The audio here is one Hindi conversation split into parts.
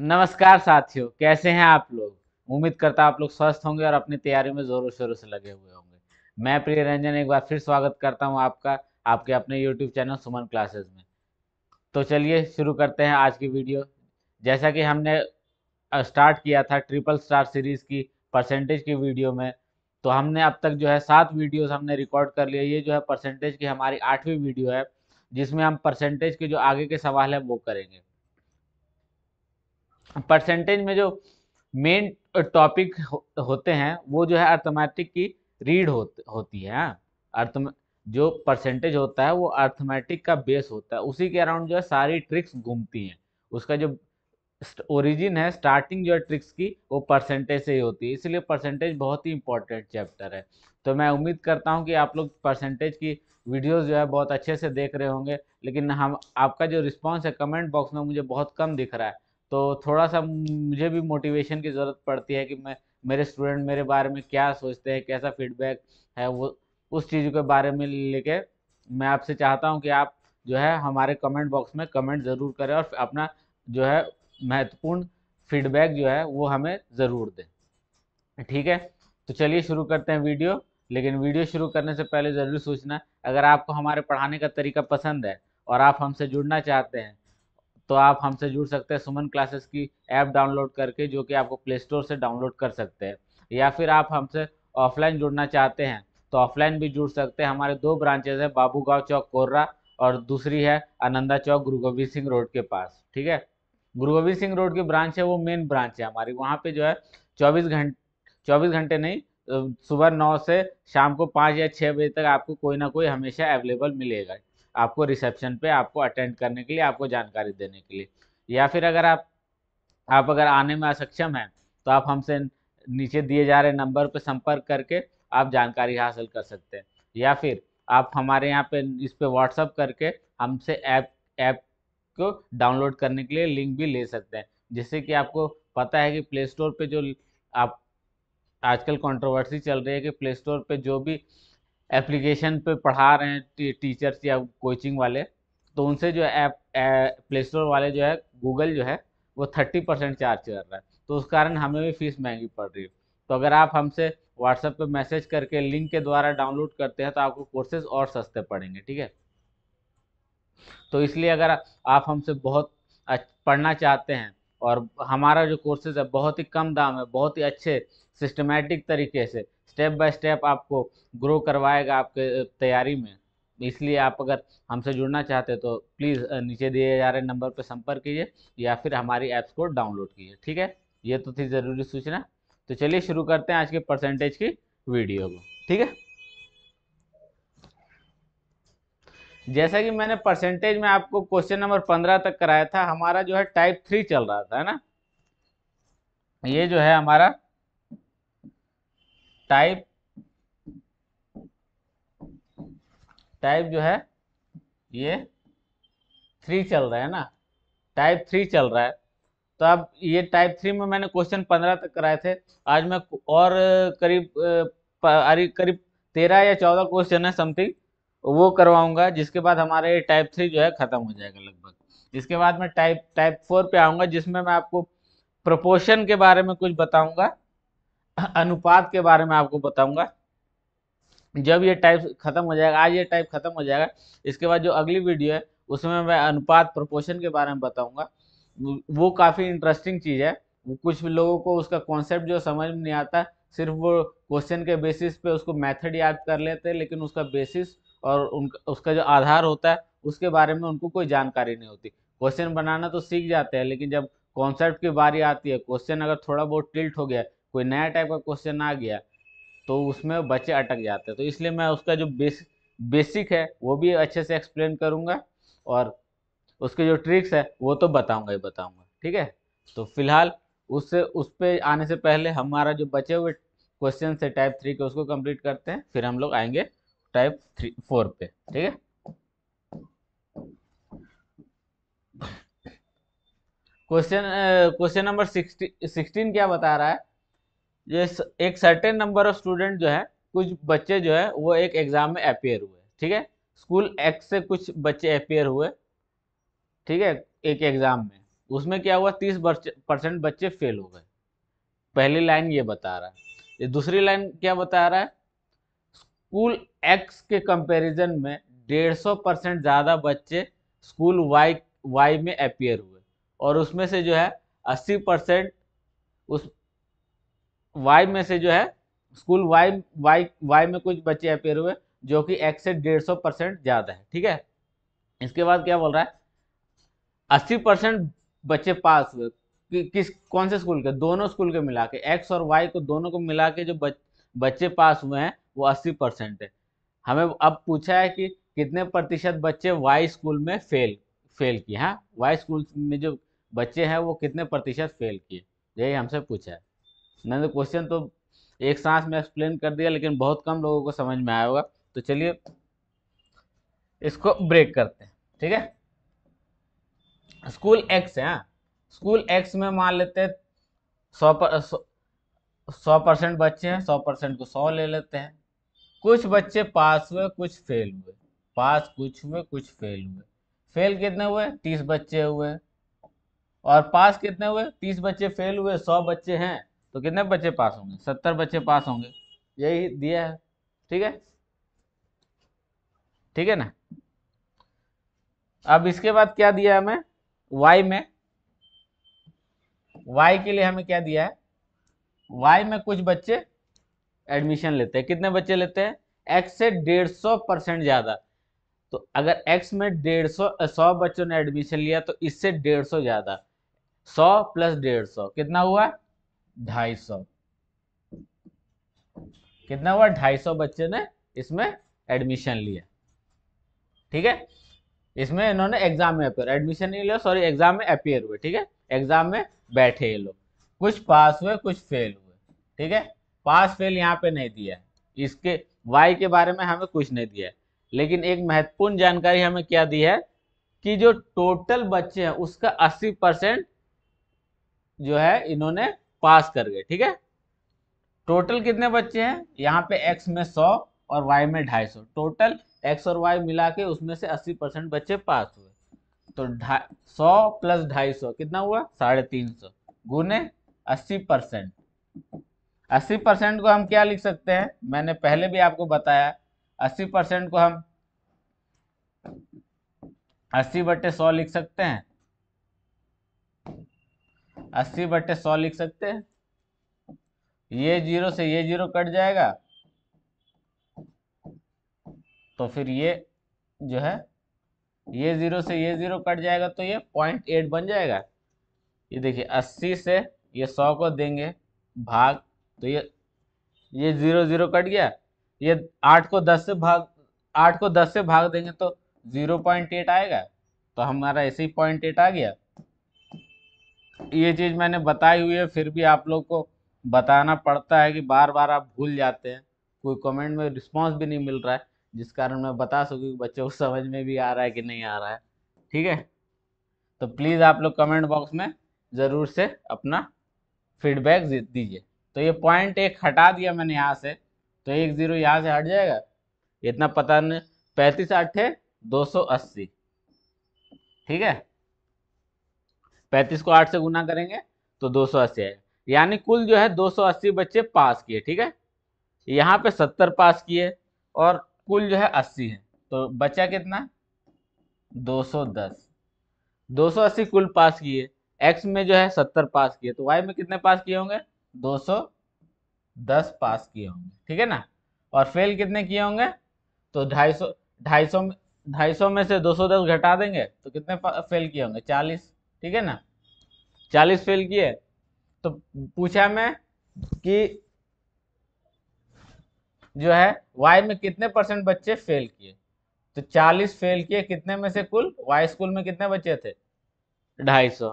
नमस्कार साथियों कैसे हैं आप लोग उम्मीद करता आप लोग स्वस्थ होंगे और अपनी तैयारी में जोरों शोरों से लगे हुए होंगे मैं प्रिय रंजन एक बार फिर स्वागत करता हूं आपका आपके अपने यूट्यूब चैनल सुमन क्लासेस में तो चलिए शुरू करते हैं आज की वीडियो जैसा कि हमने स्टार्ट किया था ट्रिपल स्टार सीरीज की परसेंटेज की वीडियो में तो हमने अब तक जो है सात वीडियोज़ हमने रिकॉर्ड कर लिए ये जो है परसेंटेज की हमारी आठवीं वीडियो है जिसमें हम परसेंटेज के जो आगे के सवाल है वो करेंगे परसेंटेज में जो मेन टॉपिक हो, होते हैं वो जो है अर्थमेटिक की रीड हो, होती है अर्थ हाँ। जो परसेंटेज होता है वो अर्थमेटिक का बेस होता है उसी के अराउंड जो है सारी ट्रिक्स घूमती हैं उसका जो ओरिजिन है स्टार्टिंग जो है ट्रिक्स की वो परसेंटेज से ही होती है इसलिए परसेंटेज बहुत ही इंपॉर्टेंट चैप्टर है तो मैं उम्मीद करता हूँ कि आप लोग परसेंटेज की वीडियोस जो है बहुत अच्छे से देख रहे होंगे लेकिन हम आपका जो रिस्पॉन्स है कमेंट बॉक्स में मुझे बहुत कम दिख रहा है तो थोड़ा सा मुझे भी मोटिवेशन की ज़रूरत पड़ती है कि मैं मेरे स्टूडेंट मेरे बारे में क्या सोचते हैं कैसा फीडबैक है वो उस चीज़ के बारे में लेके मैं आपसे चाहता हूँ कि आप जो है हमारे कमेंट बॉक्स में कमेंट ज़रूर करें और अपना जो है महत्वपूर्ण फीडबैक जो है वो हमें ज़रूर दें ठीक है तो चलिए शुरू करते हैं वीडियो लेकिन वीडियो शुरू करने से पहले ज़रूर सोचना अगर आपको हमारे पढ़ाने का तरीका पसंद है और आप हमसे जुड़ना चाहते हैं तो आप हमसे जुड़ सकते हैं सुमन क्लासेस की ऐप डाउनलोड करके जो कि आपको प्ले स्टोर से डाउनलोड कर सकते हैं या फिर आप हमसे ऑफलाइन जुड़ना चाहते हैं तो ऑफलाइन भी जुड़ सकते हैं हमारे दो ब्रांचेज हैं बाबू चौक कोर्रा और दूसरी है आनंदा चौक गुरु गोविंद सिंह रोड के पास ठीक है गुरु गोविंद सिंह रोड की ब्रांच है वो मेन ब्रांच है हमारी वहाँ पे जो है चौबीस घंटे चौबीस घंटे नहीं सुबह नौ से शाम को पाँच या छः बजे तक आपको कोई ना कोई हमेशा अवेलेबल मिलेगा आपको रिसेप्शन पे आपको अटेंड करने के लिए आपको जानकारी देने के लिए या फिर अगर आप आप अगर आने में असक्षम हैं तो आप हमसे नीचे दिए जा रहे नंबर पर संपर्क करके आप जानकारी हासिल कर सकते हैं या फिर आप हमारे यहाँ पे इस पर व्हाट्सअप करके हमसे ऐप ऐप को डाउनलोड करने के लिए लिंक भी ले सकते हैं जिससे कि आपको पता है कि प्ले स्टोर पर जो आप आजकल कंट्रोवर्सी चल रही है कि प्ले स्टोर पर जो भी एप्लीकेशन पे पढ़ा रहे हैं टीचर्स या कोचिंग वाले तो उनसे जो ऐप प्ले स्टोर वाले जो है गूगल जो है वो थर्टी परसेंट चार्ज कर रहा है तो उस कारण हमें भी फीस महंगी पड़ रही है तो अगर आप हमसे व्हाट्सएप पे मैसेज करके लिंक के द्वारा डाउनलोड करते हैं तो आपको कोर्सेज और सस्ते पड़ेंगे ठीक है तो इसलिए अगर आप हमसे बहुत पढ़ना चाहते हैं और हमारा जो कोर्सेज है बहुत ही कम दाम है बहुत ही अच्छे सिस्टमेटिक तरीके से स्टेप बाय स्टेप आपको ग्रो करवाएगा आपके तैयारी में इसलिए आप अगर हमसे जुड़ना चाहते तो प्लीज़ नीचे दिए जा रहे नंबर पर संपर्क कीजिए या फिर हमारी ऐप्स को डाउनलोड कीजिए ठीक है ये तो थी ज़रूरी सूचना तो चलिए शुरू करते हैं आज के परसेंटेज की वीडियो को ठीक है जैसा कि मैंने परसेंटेज में आपको क्वेश्चन नंबर पंद्रह तक कराया था हमारा जो है टाइप थ्री चल रहा था है ना ये जो है हमारा टाइप टाइप जो है ये थ्री चल रहा है ना टाइप थ्री चल रहा है तो अब ये टाइप थ्री में मैंने क्वेश्चन पंद्रह तक कराए थे आज मैं और करीब करीब तेरह या चौदह क्वेश्चन है समथिंग वो करवाऊंगा जिसके बाद हमारा ये टाइप थ्री जो है ख़त्म हो जाएगा लगभग इसके बाद मैं टाइप टाइप फोर पे आऊँगा जिसमें मैं आपको प्रपोशन के बारे में कुछ बताऊँगा अनुपात के बारे में आपको बताऊंगा जब ये टाइप खत्म हो जाएगा आज ये टाइप खत्म हो जाएगा इसके बाद जो अगली वीडियो है उसमें मैं अनुपात प्रोपोर्शन के बारे में बताऊंगा वो काफ़ी इंटरेस्टिंग चीज़ है कुछ लोगों को उसका कॉन्सेप्ट जो समझ में नहीं आता सिर्फ वो क्वेश्चन के बेसिस पे उसको मेथड याद कर लेते हैं लेकिन उसका बेसिस और उनका उसका जो आधार होता है उसके बारे में उनको कोई जानकारी नहीं होती क्वेश्चन बनाना तो सीख जाते हैं लेकिन जब कॉन्सेप्ट की बारी आती है क्वेश्चन अगर थोड़ा बहुत टिल्ट हो गया कोई नया टाइप का क्वेश्चन आ गया तो उसमें बच्चे अटक जाते हैं तो इसलिए मैं उसका जो बेस बेसिक है वो भी अच्छे से एक्सप्लेन करूँगा और उसके जो ट्रिक्स है वो तो बताऊँगा ही बताऊँगा ठीक है तो फिलहाल उससे उस पर आने से पहले हमारा जो बचे हुए क्वेश्चन है टाइप थ्री के उसको कंप्लीट करते हैं फिर हम लोग आएंगे टाइप थ्री फोर पे ठीक है question question number sixty sixteen क्या बता रहा है ये एक सर्टेन नंबर ऑफ स्टूडेंट जो है कुछ बच्चे जो है वो एक एग्जाम में अपेयर हुए ठीक है स्कूल एक्स से कुछ बच्चे अपेयर हुए ठीक है एक एग्जाम में उसमें क्या हुआ तीस परसेंट बच्चे फेल हो गए पहली लाइन ये बता रहा है ये दूसरी लाइन क्या बता रहा है स्कूल एक्स के कंपैरिजन में डेढ़ सौ परसेंट ज़्यादा बच्चे स्कूल वाई वाई में अपेयर हुए और उसमें से जो है अस्सी परसेंट उस वाई में से जो है स्कूल वाई वाई वाई में कुछ बच्चे अपेयर हुए जो कि एक्स से डेढ़ सौ परसेंट ज़्यादा है ठीक है इसके बाद क्या बोल रहा है अस्सी परसेंट बच्चे पास हुए कि, किस कौन से स्कूल के दोनों स्कूल के मिला के एक्स और वाई को दोनों को मिला के जो बच, बच्चे पास हुए हैं वो अस्सी परसेंट है हमें अब पूछा है कि कितने प्रतिशत बच्चे वाई स्कूल में फेल फेल किए हैं वाई स्कूल में जो बच्चे हैं वो कितने प्रतिशत फेल किए यही हमसे पूछा है मैंने तो क्वेश्चन तो एक सांस में एक्सप्लेन कर दिया लेकिन बहुत कम लोगों को समझ में आया होगा तो चलिए इसको ब्रेक करते हैं ठीक है स्कूल एक्स है हाँ स्कूल एक्स में मान लेते हैं सौ पर सौ परसेंट बच्चे हैं सौ परसेंट को सौ ले लेते हैं कुछ बच्चे पास हुए कुछ फेल हुए पास कुछ हुए कुछ फेल हुए फेल कितने हुए तीस बच्चे हुए और पास कितने हुए तीस बच्चे फेल हुए सौ बच्चे हैं तो कितने बच्चे पास होंगे सत्तर बच्चे पास होंगे यही दिया है ठीक है ठीक है ना अब इसके बाद क्या दिया है हमें वाई में वाई के लिए हमें क्या दिया है वाई में कुछ बच्चे एडमिशन लेते हैं कितने बच्चे लेते हैं एक्स से डेढ़ सौ परसेंट ज़्यादा तो अगर एक्स में डेढ़ सौ सौ बच्चों ने एडमिशन लिया तो इससे डेढ़ सौ ज़्यादा सौ प्लस डेढ़ सौ कितना हुआ ढाई सौ कितना हुआ ढाई सौ बच्चे ने इसमें एडमिशन लिया ठीक है इसमें इन्होंने एग्जाम में अपेयर एडमिशन नहीं लिया सॉरी एग्जाम में अपेयर हुए ठीक है एग्जाम में बैठे ये लोग कुछ पास हुए कुछ फेल हुए ठीक है पास फेल यहाँ पे नहीं दिया है इसके वाई के बारे में हमें कुछ नहीं दिया है लेकिन एक महत्वपूर्ण जानकारी हमें क्या दी है कि जो टोटल बच्चे हैं उसका 80 परसेंट जो है इन्होंने पास कर गए ठीक है टोटल कितने बच्चे हैं यहाँ पे एक्स में सौ और वाई में ढाई सौ टोटल एक्स और वाई मिला के उसमें से अस्सी परसेंट बच्चे पास हुए तो ढाई सौ प्लस ढाई सौ कितना हुआ साढ़े तीन सौ गुने अस्सी परसेंट अस्सी परसेंट को हम क्या लिख सकते हैं मैंने पहले भी आपको बताया अस्सी परसेंट को हम अस्सी बटे सौ लिख सकते हैं अस्सी बट्टे सौ लिख सकते हैं ये जीरो से ये जीरो कट जाएगा तो फिर ये जो है ये जीरो से ये जीरो कट जाएगा तो ये पॉइंट एट बन जाएगा ये देखिए अस्सी से ये सौ को देंगे भाग तो ये ये जीरो जीरो कट गया ये आठ को दस से भाग आठ को दस से भाग देंगे तो जीरो पॉइंट एट आएगा तो हमारा ऐसे ही पॉइंट एट आ गया ये चीज़ मैंने बताई हुई है फिर भी आप लोग को बताना पड़ता है कि बार बार आप भूल जाते हैं कोई कमेंट में रिस्पांस भी नहीं मिल रहा है जिस कारण मैं बता सकूँ कि बच्चों को समझ में भी आ रहा है कि नहीं आ रहा है ठीक है तो प्लीज़ आप लोग कमेंट बॉक्स में ज़रूर से अपना फीडबैक दीजिए तो ये पॉइंट एक हटा दिया मैंने यहाँ से तो एक ज़ीरो यहाँ से हट जाएगा इतना पता नहीं पैंतीस अट्ठे दो सौ अस्सी ठीक है पैंतीस को आठ से गुना करेंगे तो दो सौ अस्सी आएगा यानी कुल जो है दो सौ अस्सी बच्चे पास किए ठीक है यहाँ पे सत्तर पास किए और कुल जो है अस्सी है तो बचा कितना दो सौ दस दो सौ अस्सी कुल पास किए एक्स में जो है सत्तर पास किए तो वाई में कितने पास किए होंगे दो सौ दस पास किए होंगे ठीक है ना और फेल कितने किए होंगे तो ढाई सौ ढाई सौ ढाई सौ में से दो सौ दस घटा देंगे तो कितने फेल किए होंगे चालीस ठीक है ना चालीस फेल किए तो पूछा मैं कि जो है वाई में कितने परसेंट बच्चे फेल किए तो चालीस फेल किए कितने में से कुल वाई स्कूल में कितने बच्चे थे ढाई सौ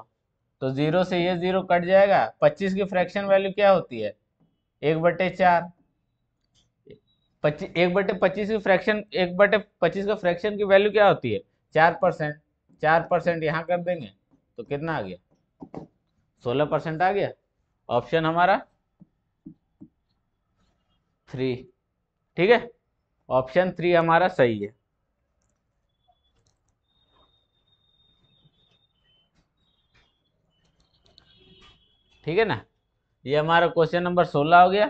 तो जीरो से ये जीरो कट जाएगा पच्चीस की फ्रैक्शन वैल्यू क्या होती है एक बटे चार पच्चीस एक बटे पच्चीस की फ्रैक्शन एक बटे पच्चीस का फ्रैक्शन की वैल्यू क्या होती है चार परसेंट चार परसेंट यहाँ कर देंगे तो कितना आ गया सोलह परसेंट आ गया ऑप्शन हमारा थ्री ठीक है ऑप्शन थ्री हमारा सही है ठीक है ना ये हमारा क्वेश्चन नंबर सोलह हो गया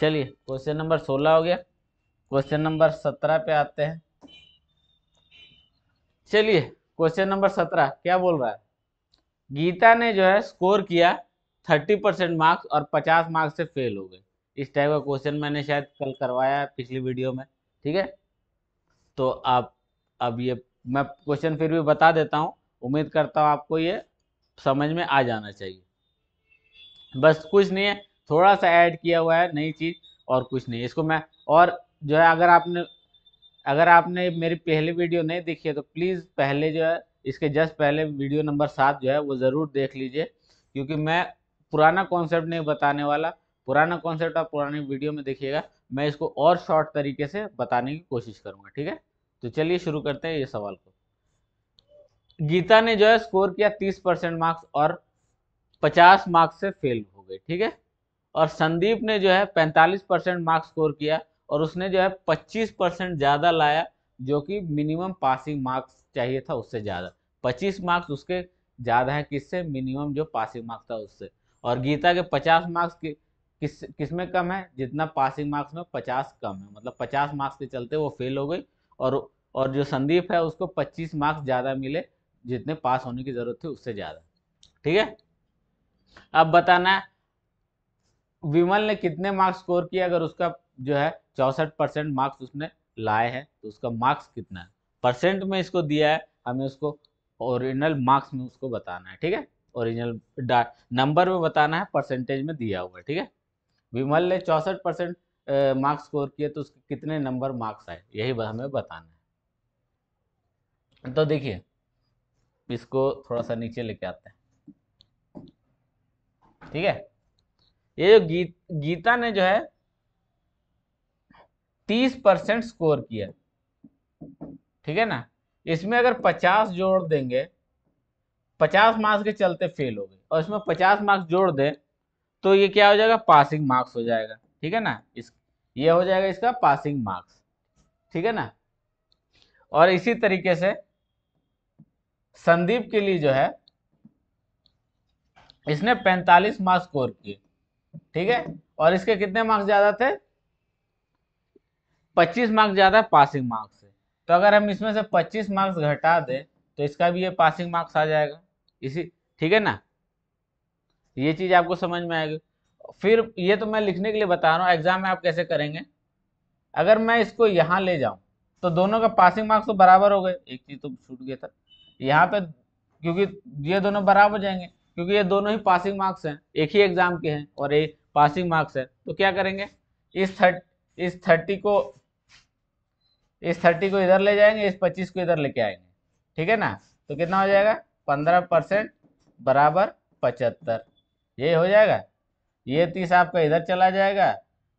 चलिए क्वेश्चन नंबर सोलह हो गया क्वेश्चन नंबर सत्रह पे आते हैं चलिए क्वेश्चन नंबर सत्रह क्या बोल रहा है गीता ने जो है स्कोर किया थर्टी परसेंट मार्क्स और पचास मार्क्स से फेल हो गए इस टाइप का क्वेश्चन मैंने शायद कल करवाया पिछली वीडियो में ठीक है तो आप अब ये मैं क्वेश्चन फिर भी बता देता हूँ उम्मीद करता हूँ आपको ये समझ में आ जाना चाहिए बस कुछ नहीं है थोड़ा सा ऐड किया हुआ है नई चीज़ और कुछ नहीं इसको मैं और जो है अगर आपने अगर आपने मेरी पहली वीडियो नहीं देखी है तो प्लीज़ पहले जो है इसके जस्ट पहले वीडियो नंबर सात जो है वो ज़रूर देख लीजिए क्योंकि मैं पुराना कॉन्सेप्ट नहीं बताने वाला पुराना कॉन्सेप्ट आप पुरानी वीडियो में देखिएगा मैं इसको और शॉर्ट तरीके से बताने की कोशिश करूँगा ठीक है तो चलिए शुरू करते हैं ये सवाल को गीता ने जो है स्कोर किया तीस परसेंट मार्क्स और पचास मार्क्स से फेल हो गए ठीक है और संदीप ने जो है 45 परसेंट मार्क्स स्कोर किया और उसने जो है 25 परसेंट ज़्यादा लाया जो कि मिनिमम पासिंग मार्क्स चाहिए था उससे ज़्यादा 25 मार्क्स उसके ज़्यादा है किससे मिनिमम जो पासिंग मार्क्स था उससे और गीता के 50 मार्क्स कि, किस किस में कम है जितना पासिंग मार्क्स में 50 कम है मतलब 50 मार्क्स के चलते वो फेल हो गई और और जो संदीप है उसको पच्चीस मार्क्स ज़्यादा मिले जितने पास होने की ज़रूरत थी उससे ज़्यादा ठीक है अब बताना है विमल ने कितने मार्क्स स्कोर किया अगर उसका जो है चौसठ परसेंट मार्क्स उसने लाए हैं तो उसका मार्क्स कितना है परसेंट में इसको दिया है हमें उसको ओरिजिनल मार्क्स में उसको बताना है ठीक है ओरिजिनल नंबर में बताना है परसेंटेज में दिया हुआ है ठीक है विमल ने चौसठ परसेंट मार्क्स स्कोर किए तो उसके कितने नंबर मार्क्स आए यही हमें बताना है तो देखिए इसको थोड़ा सा नीचे लेके आते हैं ठीक है ये गी, गीता ने जो है तीस परसेंट स्कोर किया ठीक है ना इसमें अगर पचास जोड़ देंगे पचास मार्क्स के चलते फेल हो गए और इसमें पचास मार्क्स जोड़ दें तो ये क्या हो जाएगा पासिंग मार्क्स हो जाएगा ठीक है ना इस ये हो जाएगा इसका पासिंग मार्क्स ठीक है ना और इसी तरीके से संदीप के लिए जो है इसने 45 मार्क्स स्कोर किए ठीक है और इसके कितने मार्क्स ज्यादा थे 25 मार्क्स ज्यादा पासिंग मार्क्स से तो अगर हम इसमें से 25 मार्क्स घटा दें तो इसका भी ये पासिंग मार्क्स आ जाएगा इसी ठीक है ना ये चीज आपको समझ में आएगी फिर ये तो मैं लिखने के लिए बता रहा हूँ एग्जाम में आप कैसे करेंगे अगर मैं इसको यहाँ ले जाऊँ तो दोनों का पासिंग मार्क्स तो बराबर हो गए एक चीज तो छूट गया था यहाँ पे क्योंकि ये दोनों बराबर जाएंगे क्योंकि ये दोनों ही पासिंग मार्क्स हैं एक ही एग्जाम के हैं और एक पासिंग मार्क्स है तो क्या करेंगे इस थर्ट इस थर्टी को इस थर्टी को इधर ले जाएंगे इस पच्चीस को इधर लेके आएंगे ठीक है ना तो कितना हो जाएगा पंद्रह परसेंट बराबर पचहत्तर ये हो जाएगा ये तीस आपका इधर चला जाएगा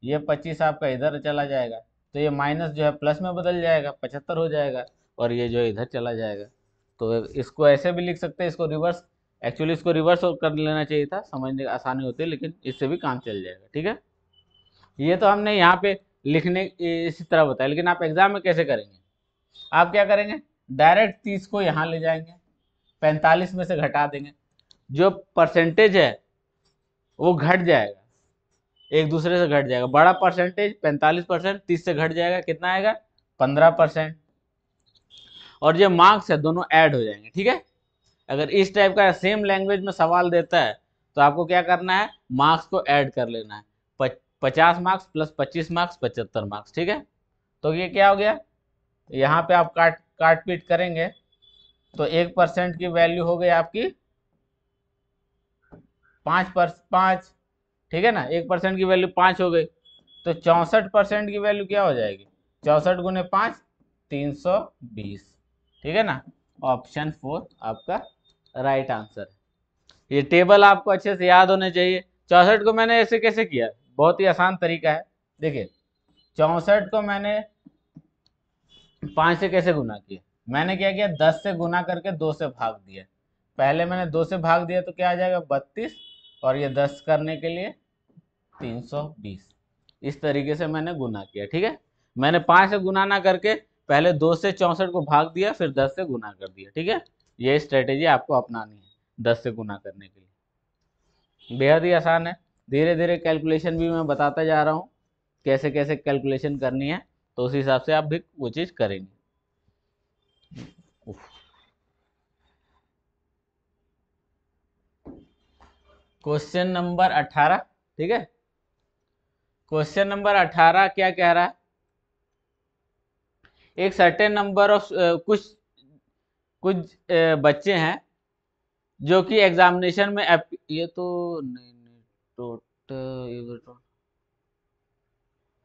ये पच्चीस आपका इधर चला जाएगा तो ये माइनस जो है प्लस में बदल जाएगा पचहत्तर हो जाएगा और ये जो इधर चला जाएगा तो इसको ऐसे भी लिख सकते हैं इसको रिवर्स एक्चुअली इसको रिवर्स कर लेना चाहिए था समझने का आसानी होती है लेकिन इससे भी काम चल जाएगा ठीक है ये तो हमने यहाँ पे लिखने इसी तरह बताया लेकिन आप एग्जाम में कैसे करेंगे आप क्या करेंगे डायरेक्ट तीस को यहाँ ले जाएंगे पैंतालीस में से घटा देंगे जो परसेंटेज है वो घट जाएगा एक दूसरे से घट जाएगा बड़ा परसेंटेज पैंतालीस परसेंट तीस से घट जाएगा कितना आएगा पंद्रह परसेंट और जो मार्क्स है दोनों ऐड हो जाएंगे ठीक है अगर इस टाइप का सेम लैंग्वेज में सवाल देता है तो आपको क्या करना है मार्क्स को ऐड कर लेना है पचास मार्क्स प्लस पच्चीस मार्क्स पचहत्तर मार्क्स ठीक है तो ये क्या हो गया यहाँ पे आप काट काट पीट करेंगे तो एक परसेंट की वैल्यू हो गई आपकी पाँच पर पाँच ठीक है ना एक परसेंट की वैल्यू पाँच हो गई तो चौंसठ परसेंट की वैल्यू क्या हो जाएगी चौंसठ गुने पाँच तीन सौ बीस ठीक है ना ऑप्शन फोर आपका राइट आंसर ये टेबल आपको अच्छे से याद होने चाहिए चौसठ को मैंने ऐसे कैसे किया बहुत ही आसान तरीका है देखिए चौसठ को मैंने पाँच से कैसे गुना किया मैंने क्या किया दस से गुना करके दो से भाग दिया पहले मैंने दो से भाग दिया तो क्या आ जाएगा बत्तीस और ये दस करने के लिए तीन सौ बीस इस तरीके से मैंने गुना किया ठीक है मैंने पाँच से गुना ना करके पहले दो से चौंसठ को भाग दिया फिर दस से गुना कर दिया ठीक है ये स्ट्रेटेजी आपको अपनानी है दस से गुना करने के लिए बेहद ही आसान है धीरे धीरे कैलकुलेशन भी मैं बताता जा रहा हूँ कैसे कैसे कैलकुलेशन करनी है तो उस हिसाब से आप भी वो चीज़ करेंगे क्वेश्चन नंबर अठारह ठीक है क्वेश्चन नंबर अठारह क्या कह रहा है एक सर्टेन नंबर ऑफ कुछ कुछ बच्चे हैं जो कि एग्जामिनेशन में एप, ये तो नहीं नहीं टोटल तो,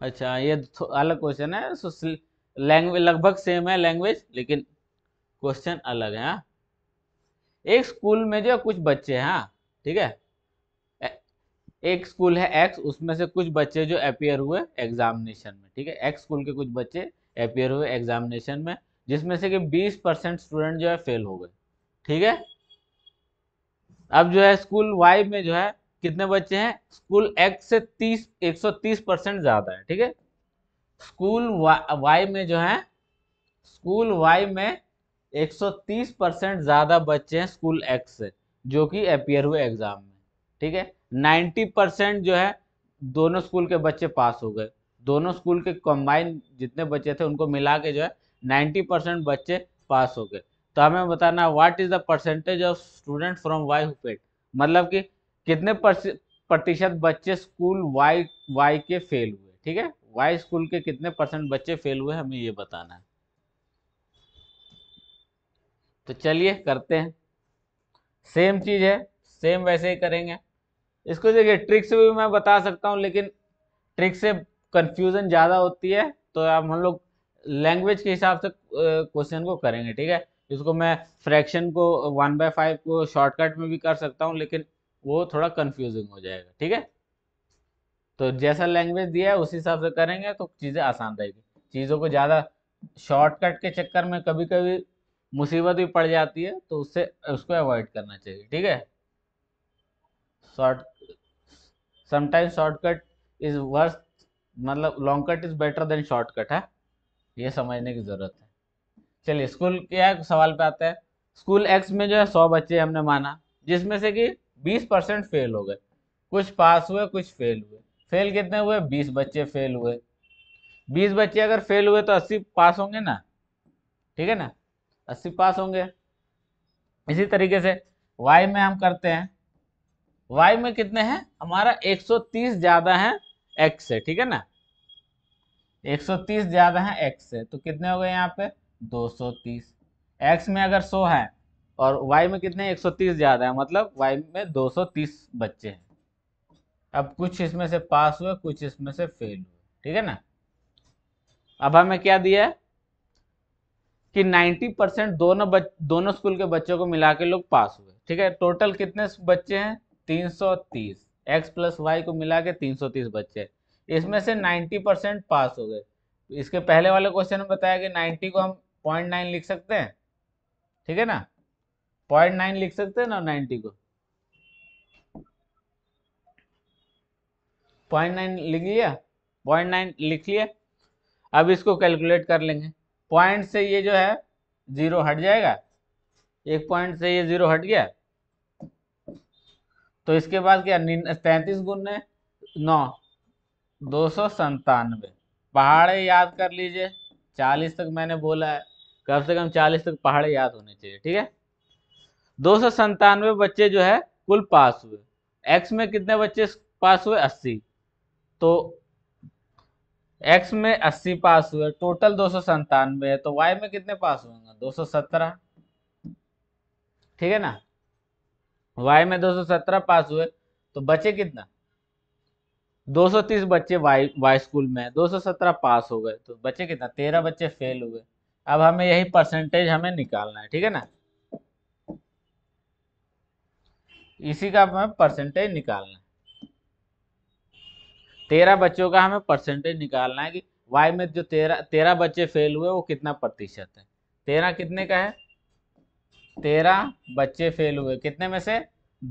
अच्छा ये तो अलग क्वेश्चन है लैंग्वेज लगभग सेम है लैंग्वेज लेकिन क्वेश्चन अलग है हाँ। एक स्कूल में जो कुछ बच्चे हैं हाँ, ठीक है एक स्कूल है एक्स उसमें से कुछ बच्चे जो अपियर हुए एग्जामिनेशन में ठीक है एक्स स्कूल के कुछ बच्चे अपियर हुए एग्जामिनेशन में जिसमें से कि 20 परसेंट स्टूडेंट जो है फेल हो गए ठीक है अब जो है स्कूल वाई में जो है कितने बच्चे हैं स्कूल एक्स से 30 130 परसेंट ज़्यादा है ठीक है स्कूल वाई में जो है स्कूल वाई में 130 परसेंट ज़्यादा बच्चे हैं स्कूल एक्स से जो कि अपियर हुए एग्ज़ाम में ठीक है 90 परसेंट जो है दोनों स्कूल के बच्चे पास हो गए दोनों स्कूल के कंबाइन जितने बच्चे थे उनको मिला के जो है नाइन्टी परसेंट बच्चे पास हो गए तो हमें बताना what is the percentage of student from Y who मतलब कि कितने प्रतिशत बच्चे स्कूल वाई वाई के फेल हुए ठीक है वाई स्कूल के कितने परसेंट बच्चे फेल हुए हमें ये बताना है तो चलिए करते हैं सेम चीज़ है सेम वैसे ही करेंगे इसको देखिए ट्रिक से भी मैं बता सकता हूँ लेकिन ट्रिक से कंफ्यूजन ज़्यादा होती है तो अब हम लोग लैंग्वेज के हिसाब से क्वेश्चन को करेंगे ठीक है इसको मैं फ्रैक्शन को वन बाय फाइव को शॉर्टकट में भी कर सकता हूँ लेकिन वो थोड़ा कन्फ्यूजिंग हो जाएगा ठीक है तो जैसा लैंग्वेज दिया है उसी हिसाब से करेंगे तो चीज़ें आसान रहेगी चीज़ों को ज़्यादा शॉर्टकट के चक्कर में कभी कभी मुसीबत भी पड़ जाती है तो उससे उसको अवॉइड करना चाहिए ठीक है short sometimes shortcut is worst मतलब long cut is better than shortcut है ये समझने की ज़रूरत है चलिए स्कूल क्या सवाल पे आता है स्कूल एक्स में जो है सौ बच्चे हमने माना जिसमें से कि बीस परसेंट फेल हो गए कुछ पास हुए कुछ फेल हुए फेल कितने हुए बीस बच्चे फेल हुए बीस बच्चे अगर फेल हुए तो अस्सी पास होंगे ना ठीक है ना अस्सी पास होंगे इसी तरीके से वाई में हम करते हैं वाई में कितने हैं हमारा एक ज़्यादा है एक्स से ठीक है ना 130 ज़्यादा है एक्स से तो कितने हो गए यहाँ पे 230 एक्स में अगर 100 है और वाई में कितने 130 ज़्यादा है मतलब वाई में 230 बच्चे हैं अब कुछ इसमें से पास हुए कुछ इसमें से फेल हुए ठीक है ना अब हमें क्या दिया है कि 90 परसेंट दोनों बच, दोनों स्कूल के बच्चों को मिला के लोग पास हुए ठीक है टोटल कितने बच्चे हैं 330 एक्स प्लस वाई को मिला के तीस बच्चे हैं इसमें से 90 परसेंट पास हो गए तो इसके पहले वाले क्वेश्चन में बताया कि 90 को हम पॉइंट नाइन लिख सकते हैं ठीक है ना पॉइंट नाइन लिख सकते हैं ना 90 को पॉइंट नाइन लिख लिया पॉइंट नाइन लिख लिया अब इसको कैलकुलेट कर लेंगे पॉइंट से ये जो है जीरो हट जाएगा एक पॉइंट से ये जीरो हट गया तो इसके बाद क्या तैंतीस गुण नौ दो सौ संतानवे पहाड़े याद कर लीजिए चालीस तक मैंने बोला है कम से कम चालीस तक पहाड़े याद होने चाहिए ठीक है दो सौ संतानवे बच्चे जो है कुल पास हुए एक्स में कितने बच्चे पास हुए अस्सी तो एक्स में अस्सी पास हुए टोटल दो सौ संतानवे है तो वाई में कितने पास हुए दो सौ सत्रह ठीक है ना वाई में दो सौ सत्रह पास हुए तो बचे कितना 230 बच्चे वाई वाई स्कूल में 217 पास हो गए तो बच्चे कितना तेरह बच्चे फेल हुए अब हमें यही परसेंटेज हमें निकालना है ठीक है ना इसी का हमें परसेंटेज निकालना है तेरह बच्चों का हमें परसेंटेज निकालना है कि वाई में जो तेरह तेरह बच्चे फेल हुए वो कितना प्रतिशत है तेरह कितने का है तेरह बच्चे फेल हुए कितने में से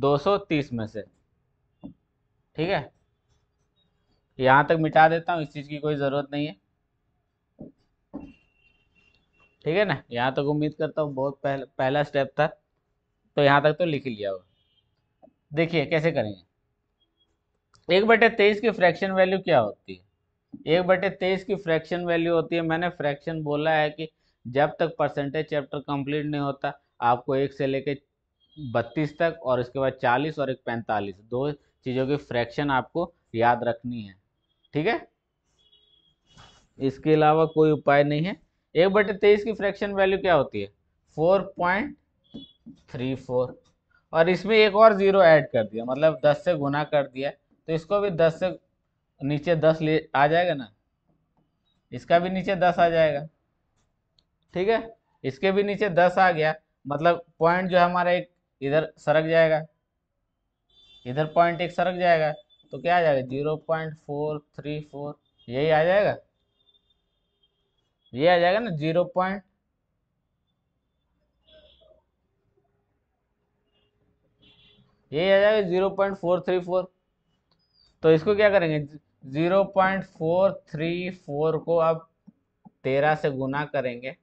230 में से ठीक है यहाँ तक मिटा देता हूँ इस चीज़ की कोई ज़रूरत नहीं है ठीक है ना यहाँ तक उम्मीद करता हूँ बहुत पहला पहला स्टेप था तो यहाँ तक तो लिख लिया होगा देखिए कैसे करेंगे एक बटे तेईस की फ्रैक्शन वैल्यू क्या होती है एक बटे तेईस की फ्रैक्शन वैल्यू होती है मैंने फ्रैक्शन बोला है कि जब तक परसेंटेज चैप्टर कंप्लीट नहीं होता आपको एक से लेके बत्तीस तक और इसके बाद चालीस और एक पैंतालीस दो चीज़ों की फ्रैक्शन आपको याद रखनी है ठीक है इसके अलावा कोई उपाय नहीं है एक बटे तेईस की फ्रैक्शन वैल्यू क्या होती है फोर पॉइंट थ्री फोर और इसमें एक और ज़ीरो ऐड कर दिया मतलब दस से गुना कर दिया तो इसको भी दस से नीचे दस ले आ जाएगा ना इसका भी नीचे दस आ जाएगा ठीक है इसके भी नीचे दस आ गया मतलब पॉइंट जो है हमारा एक इधर सरक जाएगा इधर पॉइंट एक सरक जाएगा तो क्या आ जाएगा zero point four three four यही आ जाएगा ये आ जाएगा ना जीरो पॉइंट यही आ जाएगा zero point four three four तो इसको क्या करेंगे zero point four three four को आप तेरह से गुना करेंगे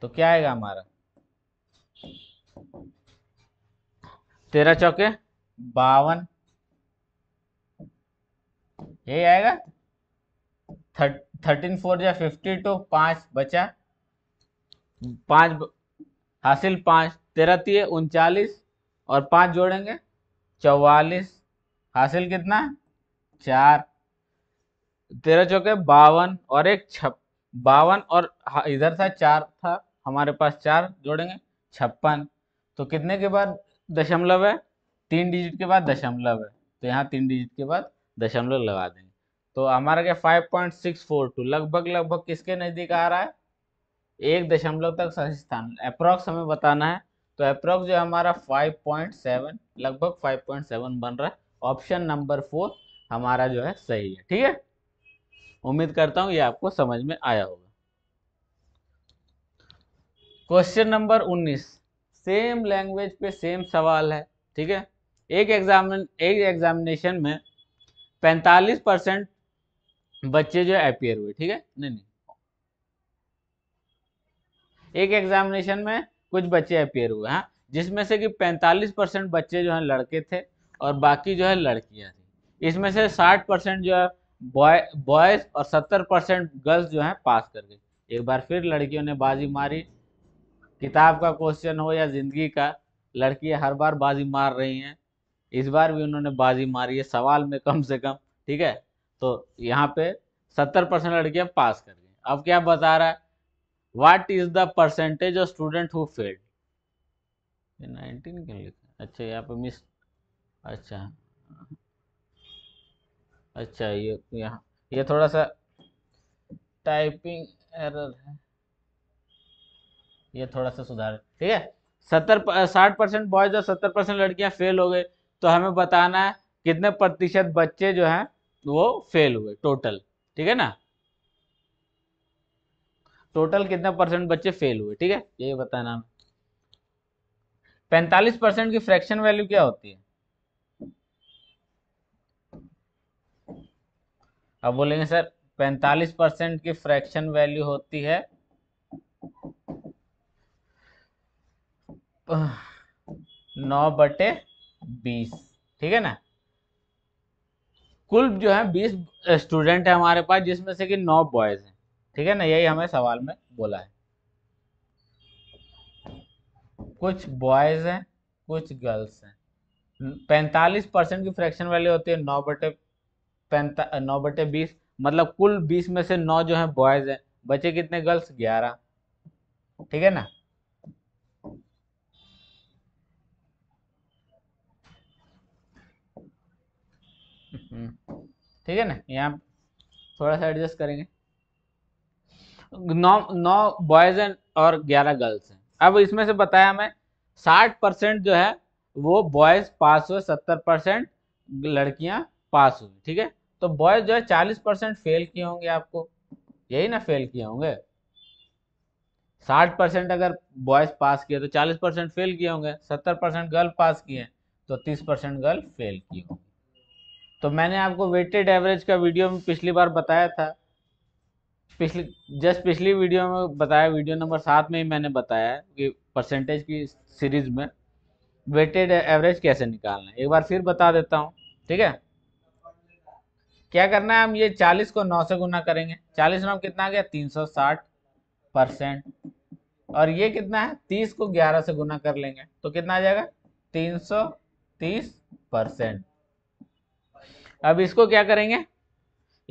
तो क्या आएगा हमारा तेरह चौके बावन यही आएगा थर्टीन फोर या फिफ्टी टू पाँच बचा पाँच हासिल पाँच तेरह तीय उनचालीस और पाँच जोड़ेंगे चौवालीस हासिल कितना चार तेरह चौके बावन और एक छप बावन और इधर था चार था हमारे पास चार जोड़ेंगे छप्पन तो कितने के बाद दशमलव है तीन डिजिट के बाद दशमलव है तो यहाँ तीन डिजिट के बाद दशमलव लगा देंगे तो हमारा क्या five point six four two लगभग लगभग किसके नज़दीक आ रहा है एक दशमलव तक सही स्थान अप्रॉक्स हमें बताना है तो अप्रॉक्स जो हमारा फाइव पॉइंट सेवन लगभग फाइव पॉइंट सेवन बन रहा है ऑप्शन नंबर फोर हमारा जो है सही है ठीक है उम्मीद करता हूँ ये आपको समझ में आया होगा क्वेश्चन नंबर उन्नीस सेम लैंग्वेज पे सेम सवाल है ठीक है एक एग्जाम एक एग्जामिनेशन में 45 परसेंट बच्चे जो अपियर हुए ठीक है नहीं नहीं एक एग्जामिनेशन में कुछ बच्चे अपियर हुए हाँ जिसमें से कि 45 परसेंट बच्चे जो है लड़के थे और बाकी जो है लड़कियां थी इसमें से 60 परसेंट जो है बॉय बॉयज और 70 परसेंट गर्ल्स जो है पास कर गई एक बार फिर लड़कियों ने बाजी मारी किताब का क्वेश्चन हो या ज़िंदगी का लड़की हर बार बाजी मार रही हैं इस बार भी उन्होंने बाजी मारी है सवाल में कम से कम ठीक है तो यहाँ पे सत्तर परसेंट लड़कियाँ पास कर गई अब क्या बता रहा है what is the percentage of student who failed nineteen क्यों लिखा अच्छा यहाँ पे मिस अच्छा अच्छा ये यहाँ ये थोड़ा सा टाइपिंग एरर है ये थोड़ा सा सुधार ठीक है सत्तर साठ परसेंट बॉयज और सत्तर परसेंट लड़कियां फेल हो गए तो हमें बताना है कितने प्रतिशत बच्चे जो हैं वो फेल हुए टोटल ठीक है ना टोटल कितने परसेंट बच्चे फेल हुए ठीक है यही बताना पैंतालीस परसेंट की फ्रैक्शन वैल्यू क्या होती है अब बोलेंगे सर पैंतालीस परसेंट की फ्रैक्शन वैल्यू होती है नौ बटे बीस ठीक है ना कुल जो है बीस स्टूडेंट है हमारे पास जिसमें से कि नौ बॉयज हैं ठीक है ना यही हमें सवाल में बोला है कुछ बॉयज हैं कुछ गर्ल्स हैं पैंतालीस परसेंट की फ्रैक्शन वैल्यू होती है नौ बटे पैंता नौ बटे बीस मतलब कुल बीस में से नौ जो है बॉयज हैं बचे कितने गर्ल्स ग्यारह ठीक है ना ठीक है ना यहाँ थोड़ा सा एडजस्ट करेंगे नौ नौ बॉयज हैं और ग्यारह गर्ल्स हैं अब इसमें से बताया हमें साठ परसेंट जो है वो बॉयज पास हुए सत्तर परसेंट लड़कियाँ पास हुई ठीक है तो बॉयज जो है चालीस परसेंट फेल किए होंगे आपको यही ना फेल किए होंगे साठ परसेंट अगर बॉयज पास किए तो चालीस परसेंट फेल किए होंगे सत्तर परसेंट गर्ल पास किए तो तीस परसेंट गर्ल फेल किए होंगे तो मैंने आपको वेटेड एवरेज का वीडियो में पिछली बार बताया था पिछली जस्ट पिछली वीडियो में बताया वीडियो नंबर सात में ही मैंने बताया कि परसेंटेज की सीरीज में वेटेड एवरेज कैसे निकालना है एक बार फिर बता देता हूँ ठीक है क्या करना है हम ये चालीस को नौ से गुना करेंगे चालीस में कितना आ गया तीन सौ साठ परसेंट और ये कितना है तीस को ग्यारह से गुना कर लेंगे तो कितना आ जाएगा तीन सौ तीस परसेंट अब इसको क्या करेंगे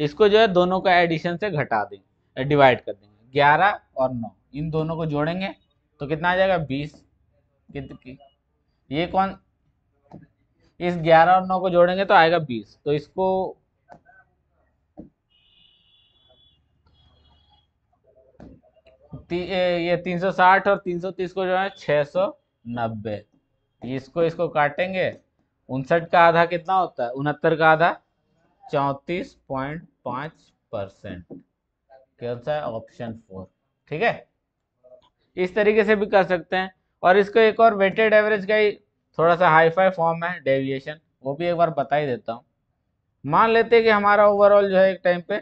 इसको जो है दोनों का एडिशन से घटा देंगे डिवाइड कर देंगे ग्यारह और नौ इन दोनों को जोड़ेंगे तो कितना आ जाएगा बीस ये कौन इस ग्यारह और नौ को जोड़ेंगे तो आएगा बीस तो इसको ती, ये 360 और 330 को जो है नब्बे इसको इसको काटेंगे उनसठ का आधा कितना होता है उनहत्तर का आधा चौंतीस पॉइंट पाँच परसेंट कौन सा है ऑप्शन फोर ठीक है इस तरीके से भी कर सकते हैं और इसको एक और वेटेड एवरेज का ही थोड़ा सा हाई फाई फॉर्म है डेविएशन वो भी एक बार बता ही देता हूँ मान लेते हैं कि हमारा ओवरऑल जो है एक टाइम पे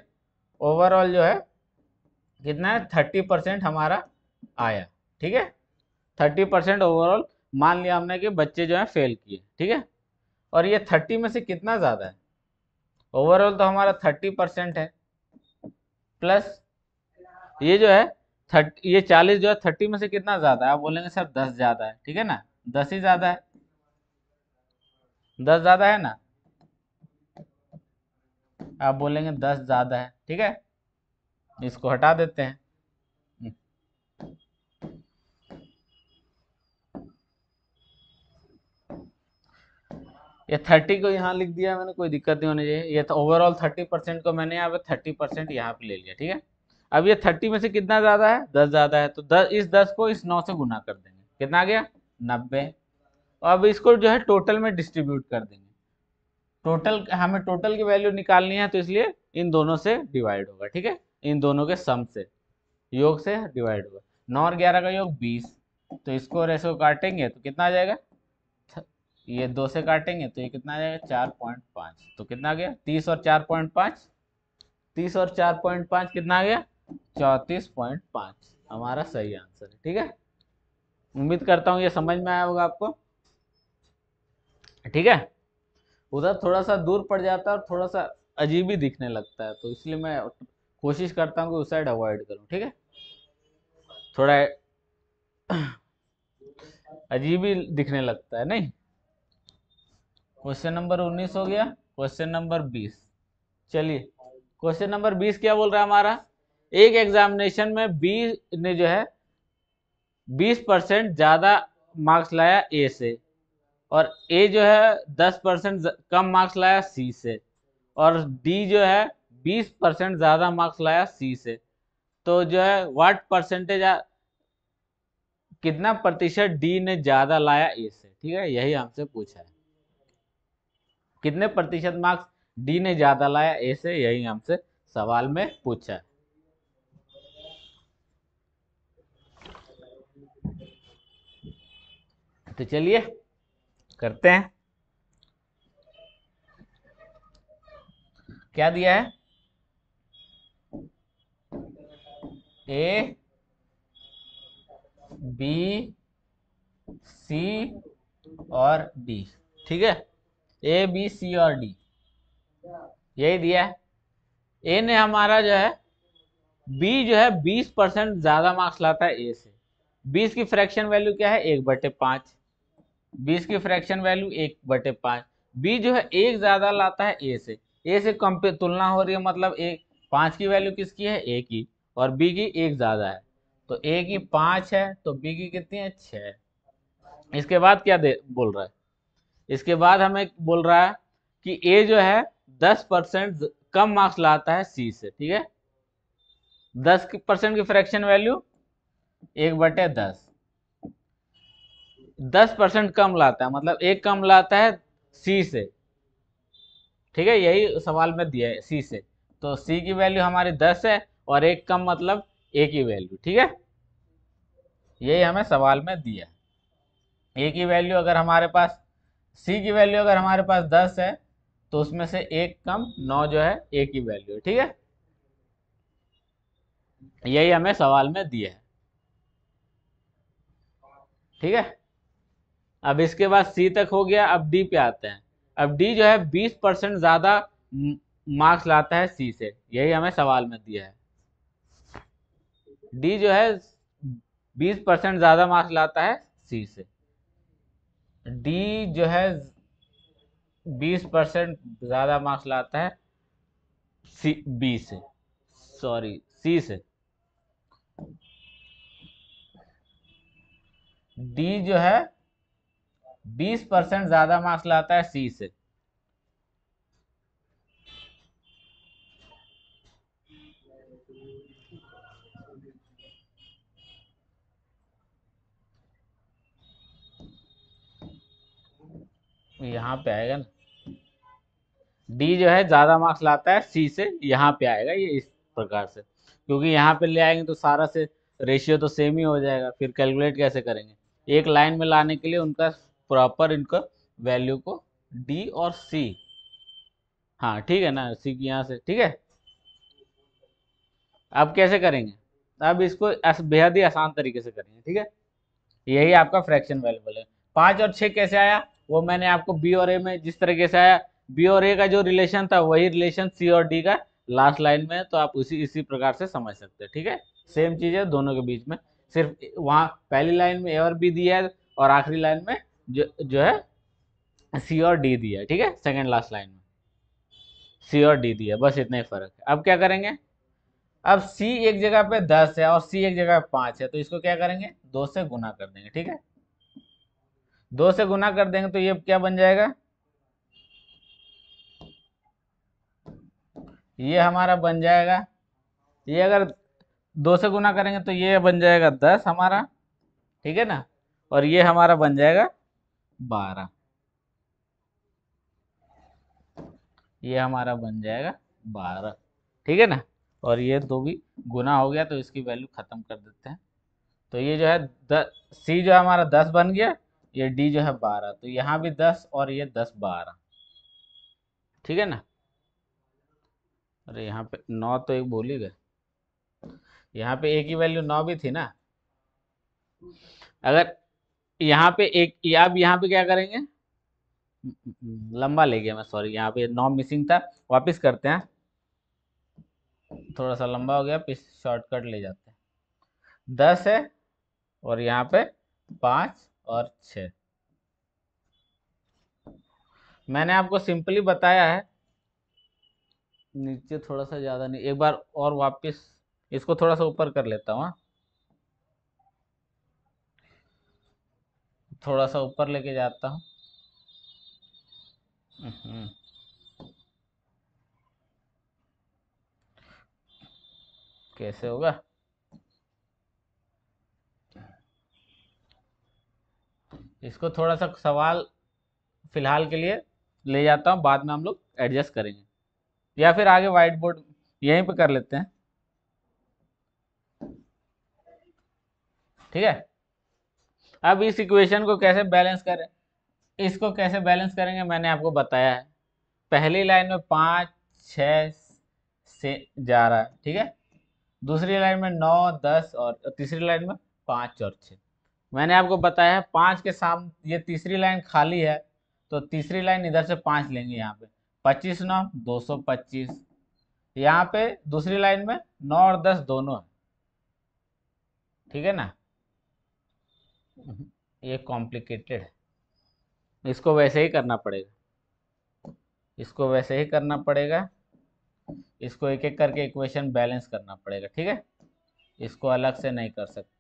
ओवरऑल जो है कितना है थर्टी परसेंट हमारा आया ठीक है थर्टी परसेंट ओवरऑल मान लिया हमने कि बच्चे जो है फेल किए ठीक है और ये थर्टी में से कितना ज़्यादा है ओवरऑल तो हमारा थर्टी परसेंट है प्लस ये जो है थर्टी ये चालीस जो है थर्टी में से कितना ज़्यादा है आप बोलेंगे सर दस ज़्यादा है ठीक है ना दस ही ज़्यादा है दस ज़्यादा है ना आप बोलेंगे दस ज़्यादा है ठीक है इसको हटा देते हैं ये थर्टी को यहाँ लिख दिया मैंने कोई दिक्कत नहीं होनी चाहिए ये तो ओवरऑल थर्टी परसेंट को मैंने यहाँ पे थर्टी परसेंट यहाँ पे ले लिया ठीक है अब ये थर्टी में से कितना ज़्यादा है दस ज़्यादा है तो दस इस दस को इस नौ से गुना कर देंगे कितना आ गया नब्बे और अब इसको जो है टोटल में डिस्ट्रीब्यूट कर देंगे टोटल हमें टोटल की वैल्यू निकालनी है तो इसलिए इन दोनों से डिवाइड होगा ठीक है इन दोनों के सम से योग से डिवाइड होगा नौ और ग्यारह का योग बीस तो इसको और ऐसे काटेंगे तो कितना आ जाएगा ये दो से काटेंगे तो ये कितना आ जाएगा चार पॉइंट पाँच तो कितना आ गया तीस और चार पॉइंट पाँच तीस और चार पॉइंट पाँच कितना आ गया चौंतीस पॉइंट पाँच हमारा सही आंसर है ठीक है उम्मीद करता हूँ ये समझ में आया होगा आपको ठीक है उधर थोड़ा सा दूर पड़ जाता है और थोड़ा सा अजीब ही दिखने लगता है तो इसलिए मैं कोशिश करता हूँ कि उस साइड अवॉइड करूँ ठीक है थोड़ा अजीब ही दिखने लगता है नहीं क्वेश्चन नंबर उन्नीस हो गया क्वेश्चन नंबर बीस चलिए क्वेश्चन नंबर बीस क्या बोल रहा है हमारा एक एग्जामिनेशन में बी ने जो है बीस परसेंट ज़्यादा मार्क्स लाया ए से और ए जो है दस परसेंट कम मार्क्स लाया सी से और डी जो है बीस परसेंट ज़्यादा मार्क्स लाया सी से तो जो है वाट परसेंटेज कितना प्रतिशत डी ने ज़्यादा लाया ए से ठीक है यही हमसे पूछा है कितने प्रतिशत मार्क्स डी ने ज़्यादा लाया ए से यही हमसे सवाल में पूछा तो चलिए करते हैं क्या दिया है ए बी सी और डी ठीक है ए बी सी और डी यही दिया है ए ने हमारा जो है बी जो है 20 परसेंट ज्यादा मार्क्स लाता है ए से 20 की फ्रैक्शन वैल्यू क्या है एक बटे पांच बीस की फ्रैक्शन वैल्यू एक बटे पांच बी जो है एक ज्यादा लाता है ए से ए से कंपे तुलना हो रही है मतलब एक पांच की वैल्यू किसकी है ए की और बी की एक ज़्यादा है तो ए की पांच है तो बी की कितनी है छ इसके बाद क्या दे बोल रहा है इसके बाद हमें बोल रहा है कि ए जो है दस परसेंट कम मार्क्स लाता है सी से ठीक है दस परसेंट की फ्रैक्शन वैल्यू एक बटे दस दस परसेंट कम लाता है मतलब एक कम लाता है सी से ठीक है यही सवाल में दिया है सी से तो सी की वैल्यू हमारी दस है और एक कम मतलब ए की वैल्यू ठीक है यही हमें सवाल में दिया ए की वैल्यू अगर हमारे पास सी की वैल्यू अगर हमारे पास दस है तो उसमें से एक कम नौ जो है ए की वैल्यू ठीक है यही हमें सवाल में दिए है ठीक है अब इसके बाद सी तक हो गया अब डी पे आते हैं अब डी जो है बीस परसेंट ज़्यादा मार्क्स लाता है सी से यही हमें सवाल में दिया है डी जो है बीस परसेंट ज़्यादा मार्क्स लाता है सी से डी जो है बीस परसेंट ज़्यादा मार्क्स लाता है सी बी से सॉरी सी से डी जो है बीस परसेंट ज़्यादा मार्क्स लाता है सी से यहाँ पे आएगा ना डी जो है ज़्यादा मार्क्स लाता है सी से यहाँ पे आएगा ये इस प्रकार से क्योंकि यहाँ पे ले आएंगे तो सारा से रेशियो तो सेम ही हो जाएगा फिर कैलकुलेट कैसे करेंगे एक लाइन में लाने के लिए उनका प्रॉपर इनका वैल्यू को डी और सी हाँ ठीक है ना सी की यहाँ से ठीक है अब कैसे करेंगे अब इसको बेहद ही आसान तरीके से करेंगे ठीक है यही आपका फ्रैक्शन वैल्यूबल है पाँच और छः कैसे आया वो मैंने आपको बी और ए में जिस तरीके से आया बी और ए का जो रिलेशन था वही रिलेशन सी और डी का लास्ट लाइन में है तो आप उसी इसी प्रकार से समझ सकते हैं ठीक है सेम चीज़ है दोनों के बीच में सिर्फ वहाँ पहली लाइन में ए और बी दिया है और आखिरी लाइन में जो जो है सी और डी दिया है ठीक है सेकेंड लास्ट लाइन में सी और डी दिया बस इतना ही फर्क है अब क्या करेंगे अब सी एक जगह पे दस है और सी एक जगह पे पांच है तो इसको क्या करेंगे दो से गुना कर देंगे ठीक है दो से गुना कर देंगे तो ये क्या बन जाएगा ये हमारा बन जाएगा ये अगर दो से गुना करेंगे तो ये बन जाएगा दस हमारा ठीक है ना और ये हमारा बन जाएगा बारह ये हमारा बन जाएगा बारह ठीक है ना और ये दो भी गुना हो गया तो इसकी वैल्यू ख़त्म कर देते हैं तो ये जो है द सी जो हमारा दस बन गया ये डी जो है बारह तो यहाँ भी दस और ये दस बारह ठीक है ना अरे यहाँ पे नौ तो एक भूल ही गए यहाँ पे एक ही वैल्यू नौ भी थी ना अगर यहाँ पे एक आप यहाँ पे क्या करेंगे लंबा ले गया मैं सॉरी यहाँ पे नौ मिसिंग था वापस करते हैं थोड़ा सा लंबा हो गया शॉर्टकट ले जाते हैं दस है और यहाँ पे पाँच और छ मैंने आपको सिंपली बताया है नीचे थोड़ा सा ज़्यादा नहीं एक बार और वापस इसको थोड़ा सा ऊपर कर लेता हूँ हाँ। थोड़ा सा ऊपर लेके जाता हूँ हम्म। कैसे होगा इसको थोड़ा सा सवाल फिलहाल के लिए ले जाता हूँ बाद में हम लोग एडजस्ट करेंगे या फिर आगे व्हाइट बोर्ड यहीं पे कर लेते हैं ठीक है अब इस इक्वेशन को कैसे बैलेंस करें इसको कैसे बैलेंस करेंगे मैंने आपको बताया है पहली लाइन में पाँच छ से जा रहा है ठीक है दूसरी लाइन में नौ दस और तीसरी लाइन में पाँच और छः मैंने आपको बताया है पाँच के साम ये तीसरी लाइन खाली है तो तीसरी लाइन इधर से पाँच लेंगे यहाँ पे पच्चीस नौ दो सौ पच्चीस यहाँ पे दूसरी लाइन में नौ और दस दोनों है ठीक है ना ये कॉम्प्लिकेटेड है इसको वैसे ही करना पड़ेगा इसको वैसे ही करना पड़ेगा इसको एक एक करके इक्वेशन बैलेंस करना पड़ेगा ठीक है इसको अलग से नहीं कर सकते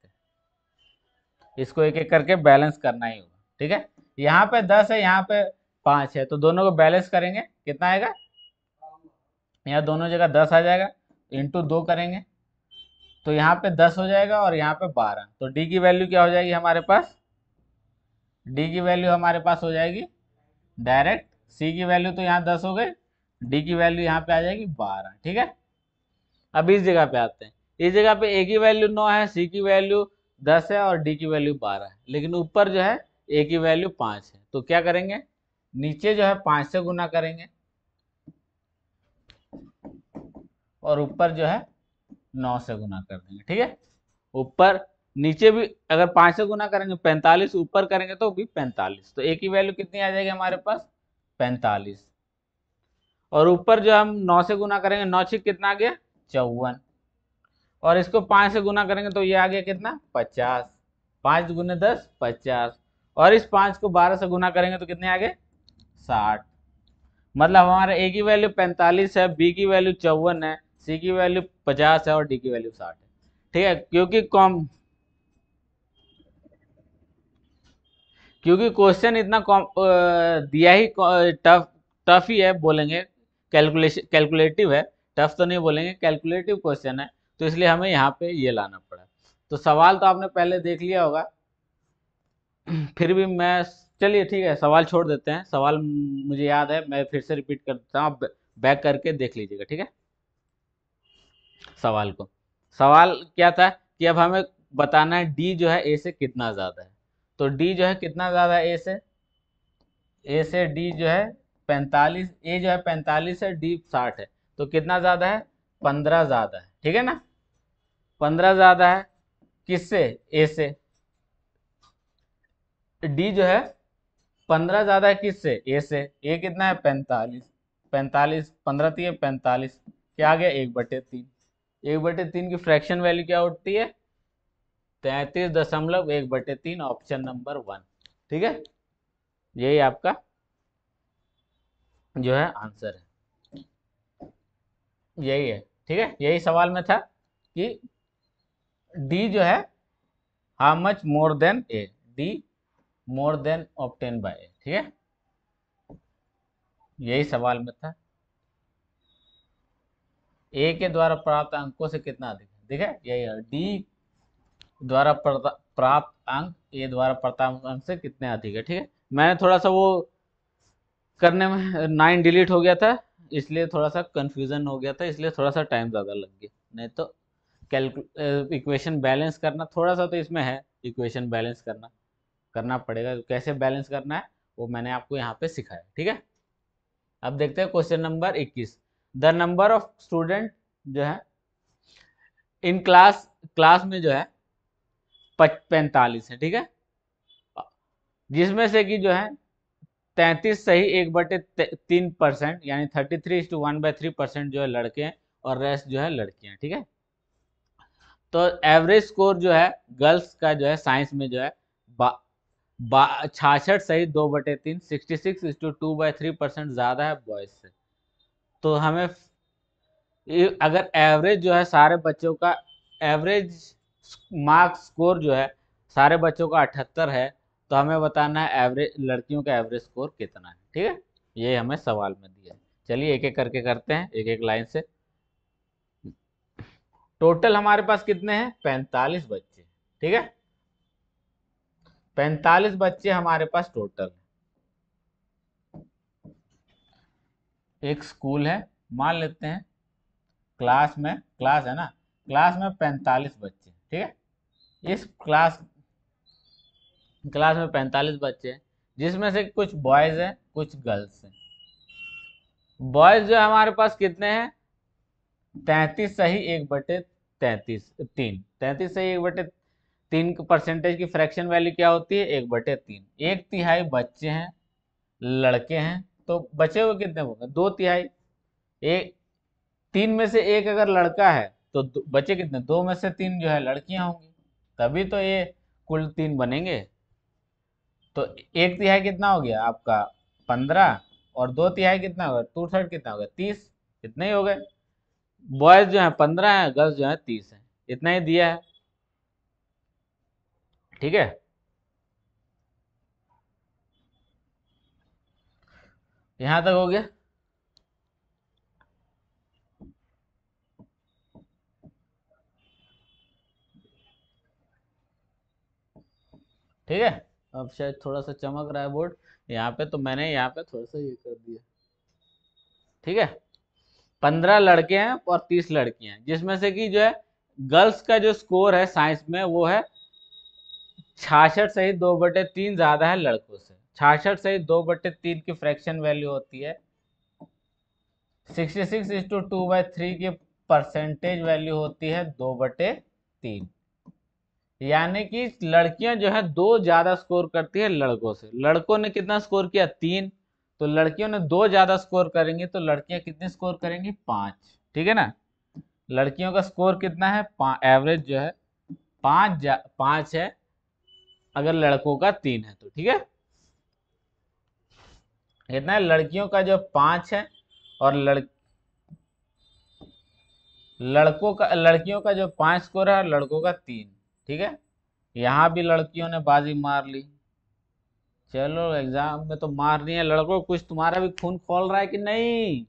इसको एक एक करके बैलेंस करना ही होगा ठीक है यहाँ पे दस है यहाँ पे पाँच है तो दोनों को बैलेंस करेंगे कितना आएगा यहाँ दोनों जगह दस आ जाएगा इंटू दो करेंगे तो यहाँ पे दस हो जाएगा और यहाँ पे बारह तो डी की वैल्यू क्या हो जाएगी हमारे पास डी की वैल्यू हमारे पास हो जाएगी डायरेक्ट सी की वैल्यू तो यहाँ दस हो गई डी की वैल्यू यहाँ पे आ जाएगी बारह ठीक है अब इस जगह पे आते हैं इस जगह पे ए की वैल्यू नौ है सी की वैल्यू दस है और डी की वैल्यू बारह है लेकिन ऊपर जो है ए की वैल्यू पाँच है तो क्या करेंगे नीचे जो है पाँच से गुना करेंगे और ऊपर जो है नौ से गुना कर देंगे ठीक है ऊपर नीचे भी अगर पाँच से गुना करेंगे पैंतालीस ऊपर करेंगे तो भी पैंतालीस तो ए की वैल्यू कितनी आ जाएगी हमारे पास पैंतालीस और ऊपर जो हम नौ से गुना करेंगे नौ छिक कितना आ गया चौवन और इसको पाँच से गुना करेंगे तो ये आ गया कितना पचास पाँच गुना दस पचास और इस पाँच को बारह से गुना करेंगे तो कितने आ गए साठ मतलब हमारा ए की वैल्यू पैंतालीस है बी की वैल्यू चौवन है सी की वैल्यू पचास है और डी की वैल्यू साठ है ठीक है क्योंकि कॉम क्योंकि क्वेश्चन इतना कॉम दिया ही टफ टफ ही है बोलेंगे कैलकुलेशन कैलकुलेटिव है टफ तो नहीं बोलेंगे कैलकुलेटिव क्वेश्चन है तो इसलिए हमें यहाँ पे ये लाना पड़ा तो सवाल तो आपने पहले देख लिया होगा फिर भी मैं चलिए ठीक है सवाल छोड़ देते हैं सवाल मुझे याद है मैं फिर से रिपीट कर देता हूँ आप बैक करके देख लीजिएगा ठीक है सवाल को सवाल क्या था कि अब हमें बताना है डी जो है ए से कितना ज़्यादा है तो डी जो है कितना ज़्यादा है ए से ए से डी जो है पैंतालीस ए जो है पैंतालीस है डी साठ है तो कितना ज़्यादा है पंद्रह ज़्यादा है ठीक है ना पंद्रह ज्यादा है किससे ए से डी जो है पंद्रह ज्यादा है किससे ए से ए कितना है पैंतालीस पैंतालीस पंद्रह तीन पैंतालीस क्या आ गया एक बटे तीन एक बटे तीन की फ्रैक्शन वैल्यू क्या उठती है तैतीस दशमलव एक बटे तीन ऑप्शन नंबर वन ठीक है यही आपका जो है आंसर है यही है ठीक है यही सवाल में था कि डी जो है how much more than A D more than obtained by A ठीक है यही सवाल में था ए के द्वारा प्राप्त अंकों से कितना अधिक है ठीक है यही है डी द्वारा प्राप्त अंक ए द्वारा प्राप्त अंक से कितने अधिक है ठीक है मैंने थोड़ा सा वो करने में नाइन डिलीट हो गया था इसलिए थोड़ा सा कंफ्यूजन हो गया था इसलिए थोड़ा सा टाइम ज़्यादा लग गया नहीं तो कैलकुल इक्वेशन बैलेंस करना थोड़ा सा तो इसमें है इक्वेशन बैलेंस करना करना पड़ेगा कैसे बैलेंस करना है वो मैंने आपको यहाँ पे सिखाया ठीक है अब देखते हैं question number 21 the number of student जो है इन क्लास क्लास में जो है पैंतालीस है ठीक है जिसमें से कि जो है तैंतीस ही एक बटे तीन परसेंट यानी thirty three two one by three percent जो है लड़के हैं और रेस्ट जो है लड़कियां ठीक है तो एवरेज स्कोर जो है गर्ल्स का जो है साइंस में जो है छाछठ सही दो बटे तीन sixty six into two by three percent ज़्यादा है बॉयज से तो हमें अगर एवरेज जो है सारे बच्चों का एवरेज मार्क्स स्कोर जो है सारे बच्चों का अठहत्तर है तो हमें बताना है एवरेज लड़कियों का एवरेज स्कोर कितना है ठीक है ये हमें सवाल में दिया है चलिए एक एक करके करते हैं एक एक लाइन से टोटल हमारे पास कितने हैं पैंतालीस बच्चे ठीक है पैंतालीस बच्चे हमारे पास टोटल एक स्कूल है मान लेते हैं क्लास में क्लास है ना क्लास में पैंतालीस बच्चे ठीक है इस क्लास क्लास में पैंतालीस बच्चे हैं जिसमें से कुछ बॉयज़ हैं कुछ गर्ल्स हैं बॉयज़ जो हमारे पास कितने हैं तैतीस सही एक बटे तैंतीस तीन तैतीस सही एक बटे तीन परसेंटेज की फ्रैक्शन वैल्यू क्या होती है एक बटे तीन एक तिहाई बच्चे हैं लड़के हैं तो बचे हुए कितने होंगे दो तिहाई एक तीन में से एक अगर लड़का है तो बचे कितने दो में से तीन जो है लड़कियां होंगी तभी तो ये कुल तीन बनेंगे तो एक तिहाई कितना हो गया आपका पंद्रह और दो तिहाई कितना हो गया टू थर्ड कितना हो गया तीस इतने ही हो गए बॉयज जो है पंद्रह है गर्ल्स जो है तीस है इतना ही दिया है ठीक है यहां तक हो गया ठीक है अब शायद थोड़ा सा चमक रहा है बोर्ड यहाँ पे तो मैंने यहाँ पे थोड़ा सा ये कर दिया ठीक है पंद्रह लड़के हैं और तीस लड़कियां हैं जिसमें से कि जो है गर्ल्स का जो स्कोर है साइंस में वो है छाछठ सही दो बटे तीन ज्यादा है लड़कों से छाछठ सही दो बटे तीन की फ्रैक्शन वैल्यू होती है sixty six into two by three की परसेंटेज वैल्यू होती है दो बटे तीन यानी कि लड़कियां जो है दो ज्यादा स्कोर करती है लड़कों से लड़कों ने कितना स्कोर किया तीन तो लड़कियों ने दो ज्यादा स्कोर करेंगी तो लड़कियां कितनी स्कोर करेंगी पांच ठीक है ना लड़कियों का स्कोर कितना है एवरेज जो है पांच पांच है अगर लड़कों का तीन है तो ठीक है कितना है लड़कियों का जो पांच है और लड़ लड़कों का लड़कियों का जो पांच स्कोर है और लड़कों का तीन ठीक है यहाँ भी लड़कियों ने बाजी मार ली चलो एग्जाम में तो मार रही है लड़कों कुछ तुम्हारा भी खून खोल रहा है कि नहीं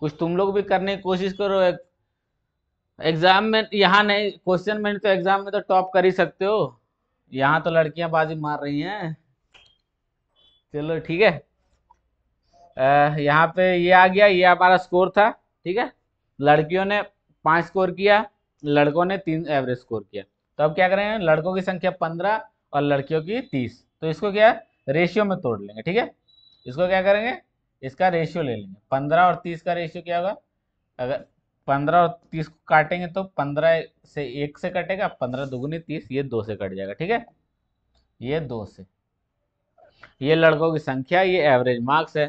कुछ तुम लोग भी करने की कोशिश करो एग्जाम में यहाँ नहीं क्वेश्चन तो में तो एग्जाम में तो टॉप कर ही सकते हो यहाँ तो लड़कियां बाजी मार रही हैं चलो ठीक है यहाँ पे ये आ गया ये हमारा स्कोर था ठीक है लड़कियों ने पाँच स्कोर किया लड़कों ने तीन एवरेज स्कोर किया तो अब क्या करेंगे लड़कों की संख्या पंद्रह और लड़कियों की तीस तो इसको क्या रेशियो में तोड़ लेंगे ठीक है इसको क्या करेंगे इसका रेशियो ले लेंगे पंद्रह और तीस का रेशियो क्या होगा अगर पंद्रह और तीस को काटेंगे तो पंद्रह से एक से कटेगा पंद्रह दुगुनी तीस ये दो से कट जाएगा ठीक है ये दो से ये लड़कों की संख्या ये एवरेज मार्क्स है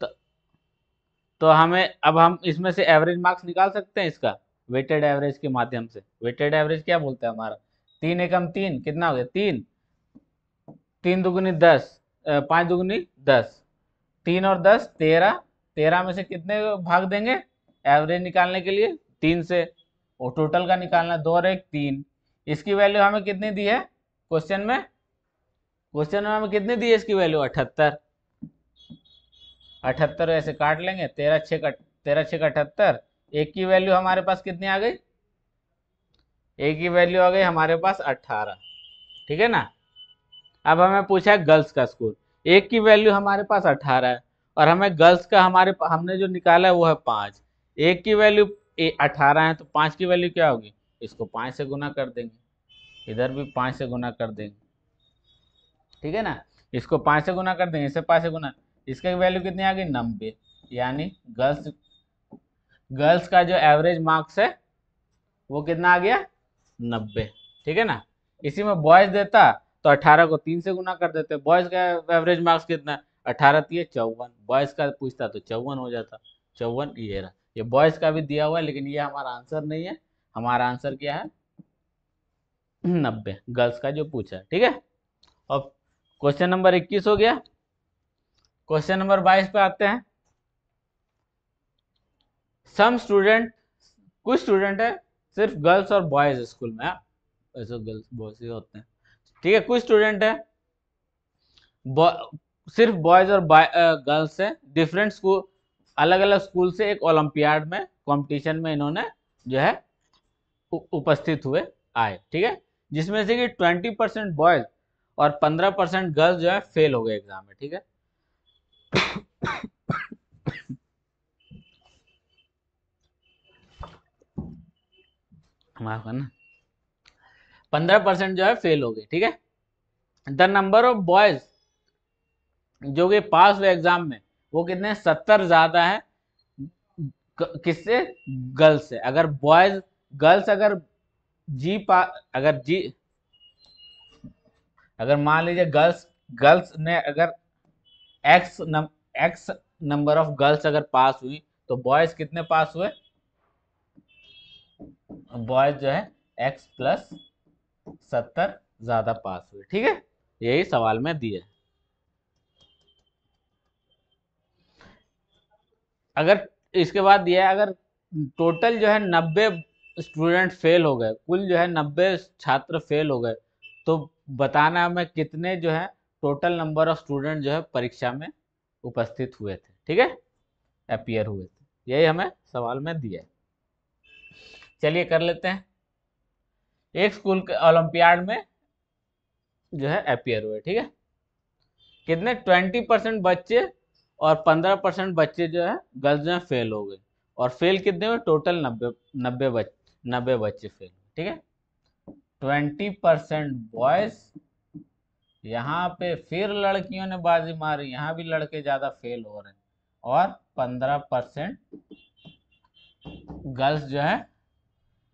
तो, तो हमें अब हम इसमें से एवरेज मार्क्स निकाल सकते हैं इसका वेटेड एवरेज के माध्यम से वेटेड एवरेज क्या बोलते हैं हमारा तीन एकम तीन कितना हो गया तीन तीन दुगुनी दस पाँच दुगुनी दस तीन और दस तेरह तेरह में से कितने भाग देंगे एवरेज निकालने के लिए तीन से और टोटल का निकालना दो और एक तीन इसकी वैल्यू हमें कितनी दी है क्वेश्चन में क्वेश्चन में हमें कितनी दी है इसकी वैल्यू अठहत्तर अठहत्तर ऐसे काट लेंगे तेरह छः का तेरह छः का अठहत्तर ए की वैल्यू हमारे पास कितनी आ गई ए की वैल्यू आ गई हमारे पास अट्ठारह ठीक है ना अब हमें पूछा है गर्ल्स का स्कोर ए की वैल्यू हमारे पास अट्ठारह है और हमें गर्ल्स का हमारे हमने जो निकाला है वो है पाँच ए की वैल्यू अठारह है तो पाँच की वैल्यू क्या होगी इसको पाँच से गुना कर देंगे इधर भी पाँच से गुना कर देंगे ठीक है ना इसको पाँच से गुना कर देंगे इससे पाँच से गुना इसका वैल्यू कितनी आ गई नब्बे यानी गर्ल्स गर्ल्स का जो एवरेज मार्क्स है वो कितना आ गया नब्बे ठीक है ना इसी में बॉयज देता तो अठारह को तीन से गुना कर देते बॉयज का एवरेज मार्क्स कितना अठारह थी तो चौवन बॉयज का पूछता तो चौवन हो जाता चौवन ये रहा ये बॉयज का भी दिया हुआ है लेकिन ये हमारा आंसर नहीं है हमारा आंसर क्या है नब्बे गर्ल्स का जो पूछा ठीक है अब क्वेश्चन नंबर इक्कीस हो गया क्वेश्चन नंबर बाईस पे आते हैं सम स्टूडेंट कुछ स्टूडेंट है सिर्फ गर्ल्स और बॉयज स्कूल में हाँ। ऐसे गर्ल्स तो बॉयज ही होते हैं ठीक है कुछ स्टूडेंट है बौ, सिर्फ बॉयज और गर्ल्स है डिफरेंट स्कूल अलग अलग स्कूल से एक ओलंपियाड में कंपटीशन में इन्होंने जो है उपस्थित हुए आए ठीक है जिसमें से कि ट्वेंटी परसेंट बॉयज और पंद्रह परसेंट गर्ल्स जो है फेल हो गए एग्जाम में ठीक है माफ करना पंद्रह परसेंट जो है फेल हो गए ठीक है द नंबर ऑफ बॉयज जो कि पास हुए एग्जाम में वो कितने सत्तर ज्यादा है किससे गर्ल्स से अगर बॉयज गर्ल्स अगर जी पा अगर जी अगर मान लीजिए गर्ल्स गर्ल्स ने अगर X number X number of girls अगर पास हुई तो बॉयज कितने पास हुए बॉयज जो है एक्स प्लस सत्तर ज़्यादा पास हुए ठीक है यही सवाल में दिए अगर इसके बाद दिया है अगर टोटल जो है नब्बे स्टूडेंट फेल हो गए कुल जो है नब्बे छात्र फेल हो गए तो बताना हमें कितने जो है टोटल नंबर ऑफ स्टूडेंट जो है परीक्षा में उपस्थित हुए थे ठीक है अपियर हुए थे यही हमें सवाल में दिया है चलिए कर लेते हैं एक स्कूल के ओलंपियाड में जो है अपियर हुए ठीक है कितने ट्वेंटी परसेंट बच्चे और पंद्रह परसेंट बच्चे जो है गर्ल्स में फेल हो गए और फेल कितने हुए टोटल नब्बे नब्बे बच्चे नब्बे बच्चे फेल ठीक है ट्वेंटी परसेंट बॉयज यहाँ पे फिर लड़कियों ने बाजी मारी यहाँ भी लड़के ज़्यादा फेल हो रहे हैं और पंद्रह परसेंट गर्ल्स जो है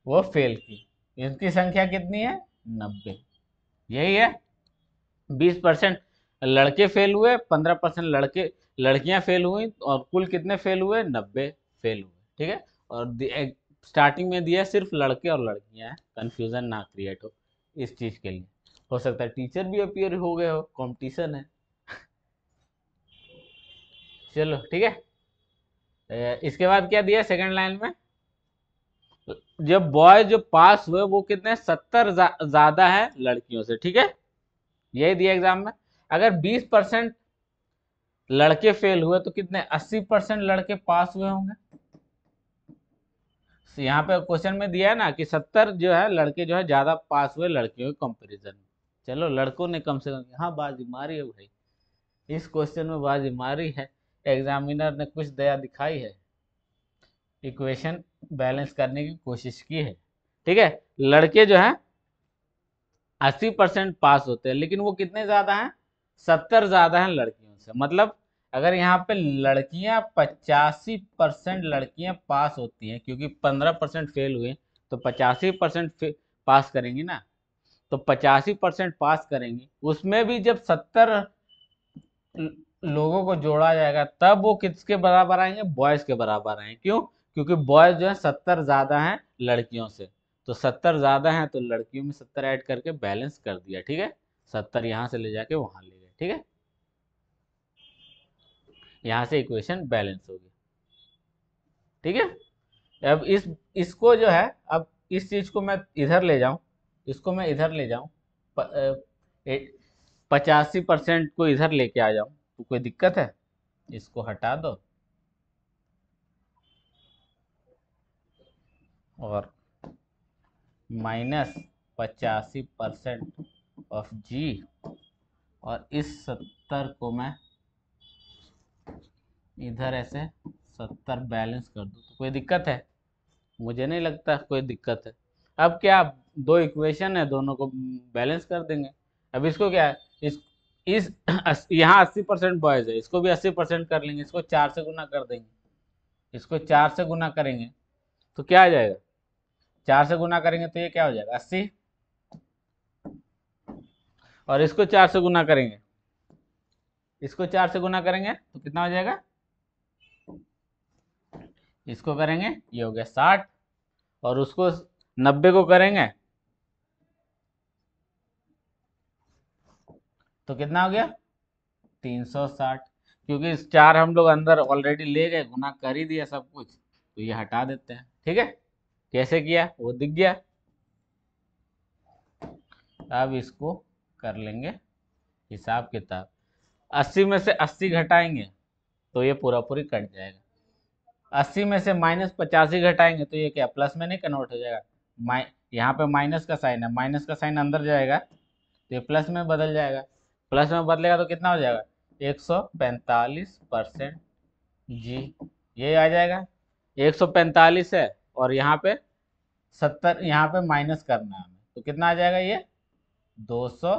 वो फेल की इनकी संख्या कितनी है नब्बे यही है बीस परसेंट लड़के फेल हुए पंद्रह परसेंट लड़के लड़कियां फेल हुई और कुल कितने फेल हुए नब्बे फेल हुए ठीक है और स्टार्टिंग में दिया सिर्फ लड़के और लड़कियां हैं कन्फ्यूज़न ना क्रिएट हो इस चीज़ के लिए हो सकता है टीचर भी अपियर हो गए हो कॉम्पिटिशन है चलो ठीक है इसके बाद क्या दिया सेकंड लाइन में जब बॉय जो पास हुए वो कितने सत्तर ज्यादा जा, है लड़कियों से ठीक है यही दिया एग्जाम में अगर बीस परसेंट लड़के फेल हुए तो कितने अस्सी परसेंट लड़के पास हुए होंगे यहाँ पे क्वेश्चन में दिया है ना कि सत्तर जो है लड़के जो है ज्यादा पास हुए लड़कियों के कंपेरिजन में चलो लड़कों ने कम से कम हाँ बाजी मारी है भाई इस क्वेश्चन में बाजी मारी है एग्जामिनर ने कुछ दया दिखाई है इक्वेशन बैलेंस करने की कोशिश की है ठीक है लड़के जो है अस्सी परसेंट पास होते हैं लेकिन वो कितने ज़्यादा हैं सत्तर ज़्यादा हैं लड़कियों से मतलब अगर यहाँ पे लड़कियां पचासी परसेंट लड़कियां पास होती हैं क्योंकि पंद्रह परसेंट फेल हुए तो पचासी परसेंट पास करेंगी ना तो पचासी परसेंट पास करेंगी उसमें भी जब सत्तर लोगों को जोड़ा जाएगा तब वो किसके बराबर आएंगे बॉयज़ के बराबर आएंगे क्यों क्योंकि बॉयज जो है सत्तर ज़्यादा हैं लड़कियों से तो सत्तर ज़्यादा हैं तो लड़कियों में सत्तर ऐड करके बैलेंस कर दिया ठीक है सत्तर यहाँ से ले जाके वहां ले गए ठीक है यहाँ से इक्वेशन बैलेंस होगी ठीक है अब इस इसको जो है अब इस चीज़ को मैं इधर ले जाऊं इसको मैं इधर ले जाऊं पचासी परसेंट को इधर लेके आ जाऊं तो कोई दिक्कत है इसको हटा दो और माइनस पचासी परसेंट ऑफ जी और इस सत्तर को मैं इधर ऐसे सत्तर बैलेंस कर दूँ तो कोई दिक्कत है मुझे नहीं लगता कोई दिक्कत है अब क्या आप दो इक्वेशन है दोनों को बैलेंस कर देंगे अब इसको क्या है इस इस यहाँ अस्सी परसेंट बॉयज़ है इसको भी अस्सी परसेंट कर लेंगे इसको चार से गुना कर देंगे इसको चार से गुना करेंगे तो क्या आ जाएगा चार से गुना करेंगे तो ये क्या हो जाएगा अस्सी और इसको चार से गुना करेंगे इसको चार से गुना करेंगे तो कितना हो जाएगा इसको करेंगे ये हो गया साठ और उसको नब्बे को करेंगे तो कितना हो गया तीन सौ साठ क्योंकि चार हम लोग अंदर ऑलरेडी ले गए गुना कर ही दिया सब कुछ तो ये हटा देते हैं ठीक है कैसे किया वो दिख गया अब इसको कर लेंगे हिसाब किताब अस्सी में से अस्सी घटाएंगे तो ये पूरा पूरी कट जाएगा अस्सी में से माइनस पचासी घटाएंगे तो ये क्या प्लस में नहीं कन्वर्ट हो जाएगा माइ यहाँ पे माइनस का साइन है माइनस का साइन अंदर जाएगा तो ये प्लस में बदल जाएगा प्लस में बदलेगा तो कितना हो जाएगा एक सौ पैंतालीस परसेंट जी ये आ जाएगा एक सौ पैंतालीस है और यहाँ पे सत्तर यहाँ पे माइनस करना है हमें तो कितना आ जाएगा ये दो सौ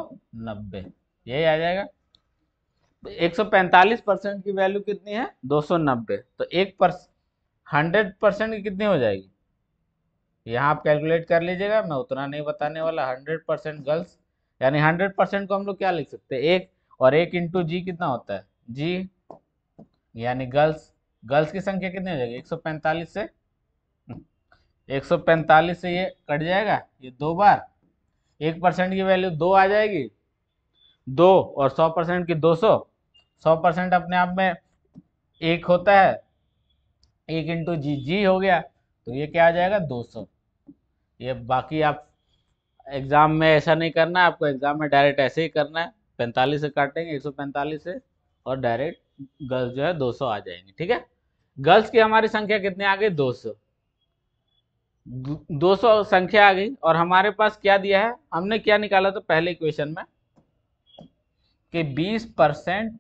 नब्बे यही आ जाएगा एक सौ पैंतालीस परसेंट की वैल्यू कितनी है दो सौ नब्बे तो एक पर हंड्रेड परसेंट की कितनी हो जाएगी यहाँ आप कैलकुलेट कर लीजिएगा मैं उतना नहीं बताने वाला हंड्रेड परसेंट गर्ल्स यानी हंड्रेड परसेंट को हम लोग क्या लिख सकते हैं एक और एक इंटू जी कितना होता है जी यानी गर्ल्स गर्ल्स की संख्या कितनी हो जाएगी एक सौ पैंतालीस से एक सौ पैंतालीस से ये कट जाएगा ये दो बार एक परसेंट की वैल्यू दो आ जाएगी दो और सौ परसेंट की दो सौ सौ परसेंट अपने आप में एक होता है एक इंटू जी जी हो गया तो ये क्या आ जाएगा दो सौ ये बाकी आप एग्ज़ाम में ऐसा नहीं करना है आपको एग्ज़ाम में डायरेक्ट ऐसे ही करना है पैंतालीस से काटेंगे एक सौ पैंतालीस से और डायरेक्ट गर्ल्स जो है दो सौ आ जाएंगे ठीक है गर्ल्स की हमारी संख्या कितनी आ गई दो सौ 200 संख्या आ गई और हमारे पास क्या दिया है हमने क्या निकाला था पहले इक्वेशन में कि 20 परसेंट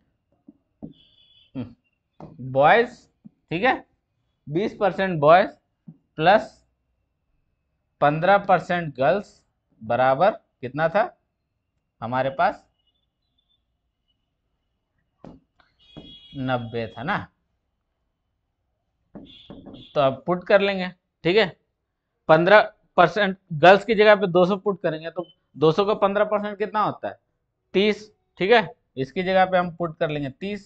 बॉयज हम्म, ठीक है 20 percent boys plus 15 percent girls बराबर कितना था हमारे पास नब्बे था ना तो अब पुट कर लेंगे ठीक है पंद्रह परसेंट गर्ल्स की जगह पे 200 पुट करेंगे तो 200 का 15 परसेंट कितना होता है 30 ठीक है इसकी जगह पे हम पुट कर लेंगे 30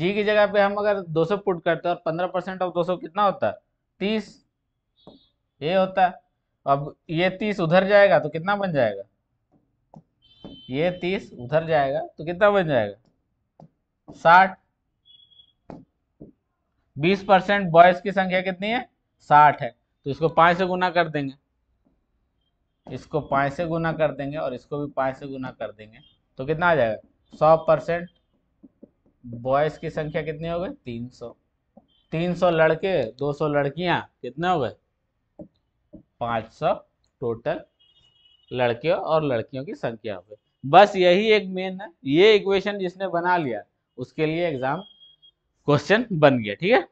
जी की जगह पे हम अगर 200 पुट करते हैं और 15 परसेंट ऑफ 200 कितना होता है 30 ये होता है अब ये 30 उधर जाएगा तो कितना बन जाएगा ये 30 उधर जाएगा तो कितना बन जाएगा साठ बीस परसेंट बॉयज की संख्या कितनी है साठ है तो इसको पाए से गुना कर देंगे इसको पाए से गुना कर देंगे और इसको भी पाए से गुना कर देंगे तो कितना आ जाएगा सौ परसेंट बॉयज की संख्या कितनी हो गई तीन सौ तीन सौ लड़के दो सौ लड़कियां कितने हो गए पाँच सौ टोटल लड़कियों और लड़कियों की संख्या हो गई बस यही एक मेन है ये इक्वेशन जिसने बना लिया उसके लिए एग्जाम क्वेश्चन बन गया ठीक है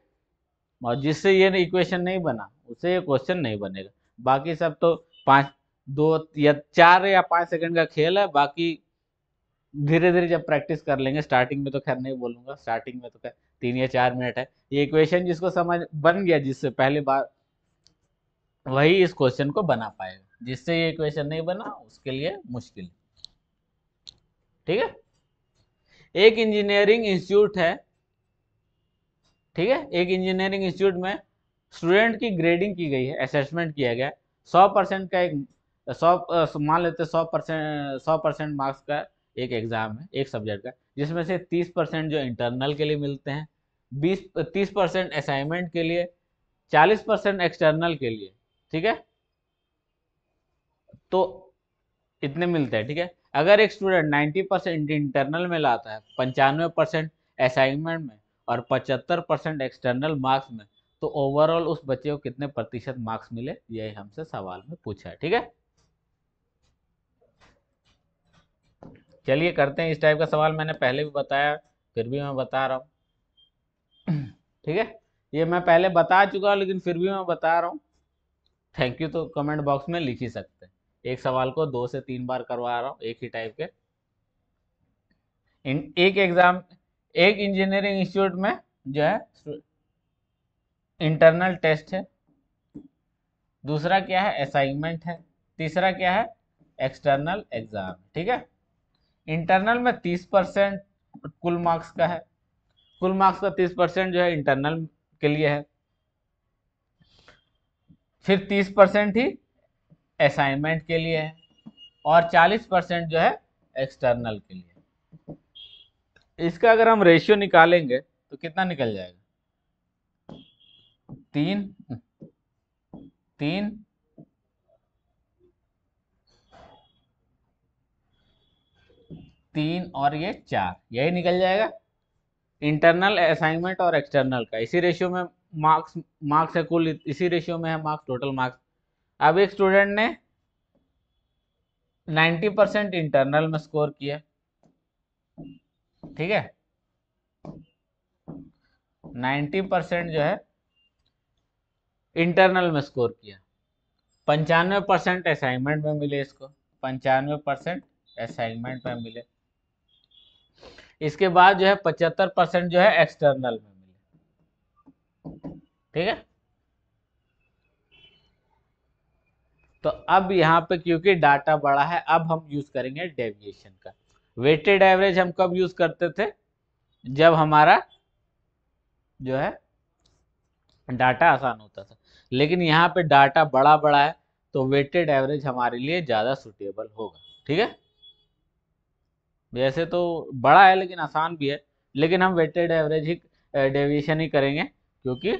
और जिससे ये इक्वेशन नहीं बना उसे ये क्वेश्चन नहीं बनेगा बाकी सब तो पाँच दो या चार या पाँच सेकंड का खेल है बाकी धीरे धीरे जब प्रैक्टिस कर लेंगे स्टार्टिंग में तो खैर नहीं बोलूँगा स्टार्टिंग में तो खैर तीन या चार मिनट है ये इक्वेशन जिसको समझ बन गया जिससे पहली बार वही इस क्वेश्चन को बना पाएगा जिससे ये इक्वेशन नहीं बना उसके लिए मुश्किल ठीक है एक इंजीनियरिंग इंस्टीट्यूट है ठीक है एक इंजीनियरिंग इंस्टीट्यूट में स्टूडेंट की ग्रेडिंग की गई है असेसमेंट किया गया सौ परसेंट का एक सौ मान लेते सौ परसेंट सौ परसेंट मार्क्स का एक एग्ज़ाम है एक सब्जेक्ट का जिसमें से तीस परसेंट जो इंटरनल के लिए मिलते हैं बीस तीस परसेंट असाइनमेंट के लिए चालीस परसेंट एक्सटर्नल के लिए ठीक है तो इतने मिलते हैं ठीक है अगर एक स्टूडेंट नाइन्टी परसेंट इंटरनल में लाता है पंचानवे परसेंट असाइनमेंट में और पचहत्तर परसेंट एक्सटर्नल मार्क्स में तो ओवरऑल उस बच्चे को कितने प्रतिशत मार्क्स मिले यही हमसे सवाल में पूछा है ठीक है चलिए करते हैं इस टाइप का सवाल मैंने पहले भी बताया फिर भी मैं बता रहा हूँ ठीक है ये मैं पहले बता चुका हूँ लेकिन फिर भी मैं बता रहा हूँ थैंक यू तो कमेंट बॉक्स में लिख ही सकते हैं एक सवाल को दो से तीन बार करवा रहा हूँ एक ही टाइप के इन एक एग्जाम एक इंजीनियरिंग इंस्टीट्यूट में जो है इंटरनल टेस्ट है दूसरा क्या है असाइनमेंट है तीसरा क्या है एक्सटर्नल एग्जाम ठीक है इंटरनल में तीस परसेंट कुल मार्क्स का है कुल मार्क्स का तीस परसेंट जो है इंटरनल के लिए है फिर तीस परसेंट ही असाइनमेंट के लिए है और चालीस परसेंट जो है एक्सटर्नल के लिए इसका अगर हम रेशियो निकालेंगे तो कितना निकल जाएगा तीन तीन तीन और ये चार यही निकल जाएगा इंटरनल असाइनमेंट और एक्सटर्नल का इसी रेशियो में मार्क्स मार्क्स है कुल इसी रेशियो में है मार्क्स टोटल मार्क्स अब एक स्टूडेंट ने 90 परसेंट इंटरनल में स्कोर किया ठीक है 90 परसेंट जो है इंटरनल में स्कोर किया पंचानवे परसेंट असाइनमेंट में मिले इसको पंचानवे परसेंट असाइनमेंट में मिले इसके बाद जो है पचहत्तर परसेंट जो है एक्सटर्नल में मिले ठीक है तो अब यहां पे क्योंकि डाटा बड़ा है अब हम यूज करेंगे डेविएशन का वेटेड एवरेज हम कब यूज करते थे जब हमारा जो है डाटा आसान होता था लेकिन यहाँ पे डाटा बड़ा बड़ा है तो वेटेड एवरेज हमारे लिए ज़्यादा सुटेबल होगा ठीक है वैसे तो बड़ा है लेकिन आसान भी है लेकिन हम वेटेड एवरेज ही डेविएशन ही करेंगे क्योंकि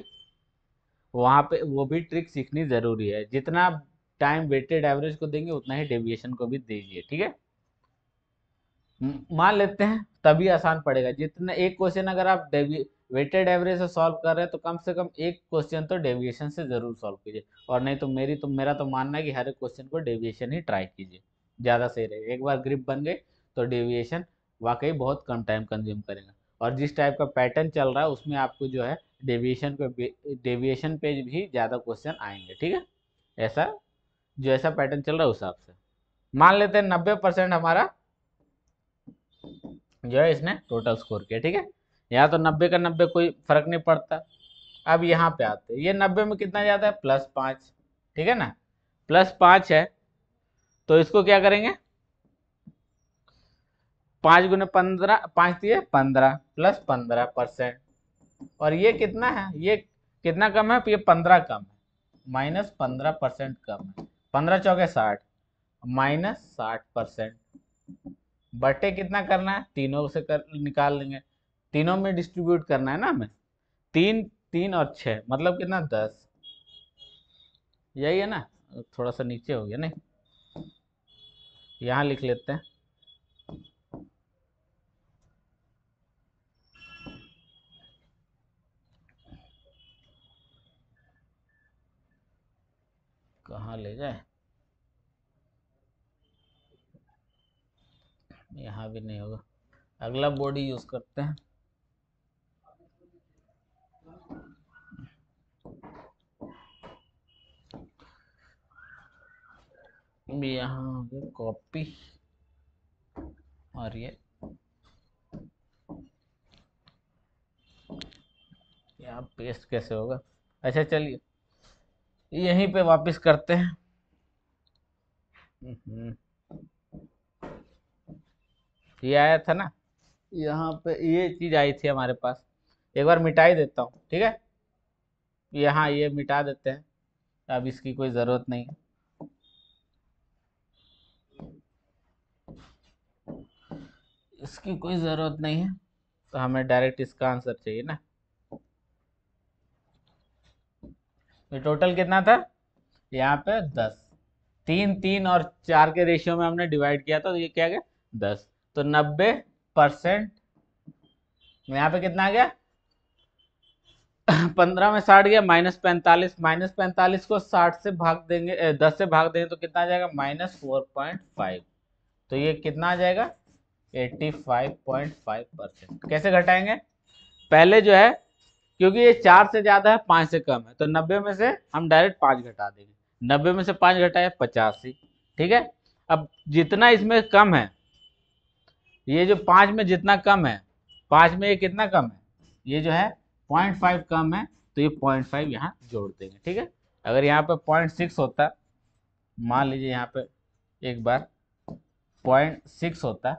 वहाँ पे वो भी ट्रिक सीखनी ज़रूरी है जितना टाइम वेटेड एवरेज को देंगे उतना ही डेविएशन को भी दीजिए ठीक है मान लेते हैं तभी आसान पड़ेगा जितना एक क्वेश्चन अगर आप डेवी वेटेड एवरेज से सॉल्व कर रहे हैं तो कम से कम एक क्वेश्चन तो डेविएशन से ज़रूर सॉल्व कीजिए और नहीं तो मेरी तो मेरा तो मानना है कि हर एक क्वेश्चन को डेविएशन ही ट्राई कीजिए ज़्यादा सही रहेगा एक बार ग्रिप बन गए तो डेविएशन वाकई बहुत कम टाइम कंज्यूम करेगा और जिस टाइप का पैटर्न चल रहा है उसमें आपको जो है डेविएशन पे डेविएशन पे भी ज़्यादा क्वेश्चन आएंगे ठीक है ऐसा जो ऐसा पैटर्न चल रहा है उस हिसाब से मान लेते हैं नब्बे परसेंट हमारा जो है इसने टोटल स्कोर किया ठीक है यहाँ तो नब्बे का नब्बे कोई फर्क नहीं पड़ता अब यहाँ पे आते ये नब्बे में कितना जाता है प्लस पाँच ठीक है ना प्लस पाँच है तो इसको क्या करेंगे पाँच गुने पंद्रह पाँच दिए तो पंद्रह प्लस पंद्रह परसेंट और ये कितना है ये कितना कम है ये पंद्रह कम है माइनस पंद्रह परसेंट कम है पंद्रह चौके साठ माइनस साठ परसेंट बटे कितना करना है तीनों से कर निकाल लेंगे तीनों में डिस्ट्रीब्यूट करना है ना हमें तीन तीन और छः मतलब कितना दस यही है ना थोड़ा सा नीचे हो गया नहीं यहाँ लिख लेते हैं कहाँ ले जाए यहाँ भी नहीं होगा अगला बॉडी यूज़ करते हैं भी यहाँ कॉपी और ये यहाँ पेस्ट कैसे होगा अच्छा चलिए यहीं पे वापस करते हैं हम्म। ये आया था ना यहाँ पे ये चीज आई थी हमारे पास एक बार मिटाई देता हूँ ठीक है यहाँ ये मिटा देते हैं अब इसकी कोई ज़रूरत नहीं है इसकी कोई ज़रूरत नहीं है तो हमें डायरेक्ट इसका आंसर चाहिए ना ये टोटल कितना था यहाँ पे दस तीन तीन और चार के रेशियो में हमने डिवाइड किया था तो ये क्या गया दस तो नब्बे परसेंट यहाँ पे कितना आ गया पंद्रह में साठ गया माइनस पैंतालीस माइनस पैंतालीस को साठ से भाग देंगे दस से भाग देंगे तो कितना आ जाएगा माइनस फोर पॉइंट फाइव तो ये कितना आ जाएगा 85.5 परसेंट कैसे घटाएंगे पहले जो है क्योंकि ये चार से ज्यादा है पाँच से कम है तो नब्बे में से हम डायरेक्ट पाँच घटा देंगे नब्बे में से पाँच घटाए पचासी ठीक है अब जितना इसमें कम है ये जो पाँच में जितना कम है पाँच में ये कितना कम है ये जो है पॉइंट फाइव कम है तो ये पॉइंट फाइव यहाँ जोड़ देंगे ठीक है अगर यहाँ पे पॉइंट सिक्स होता मान लीजिए यहाँ पे एक बार पॉइंट सिक्स होता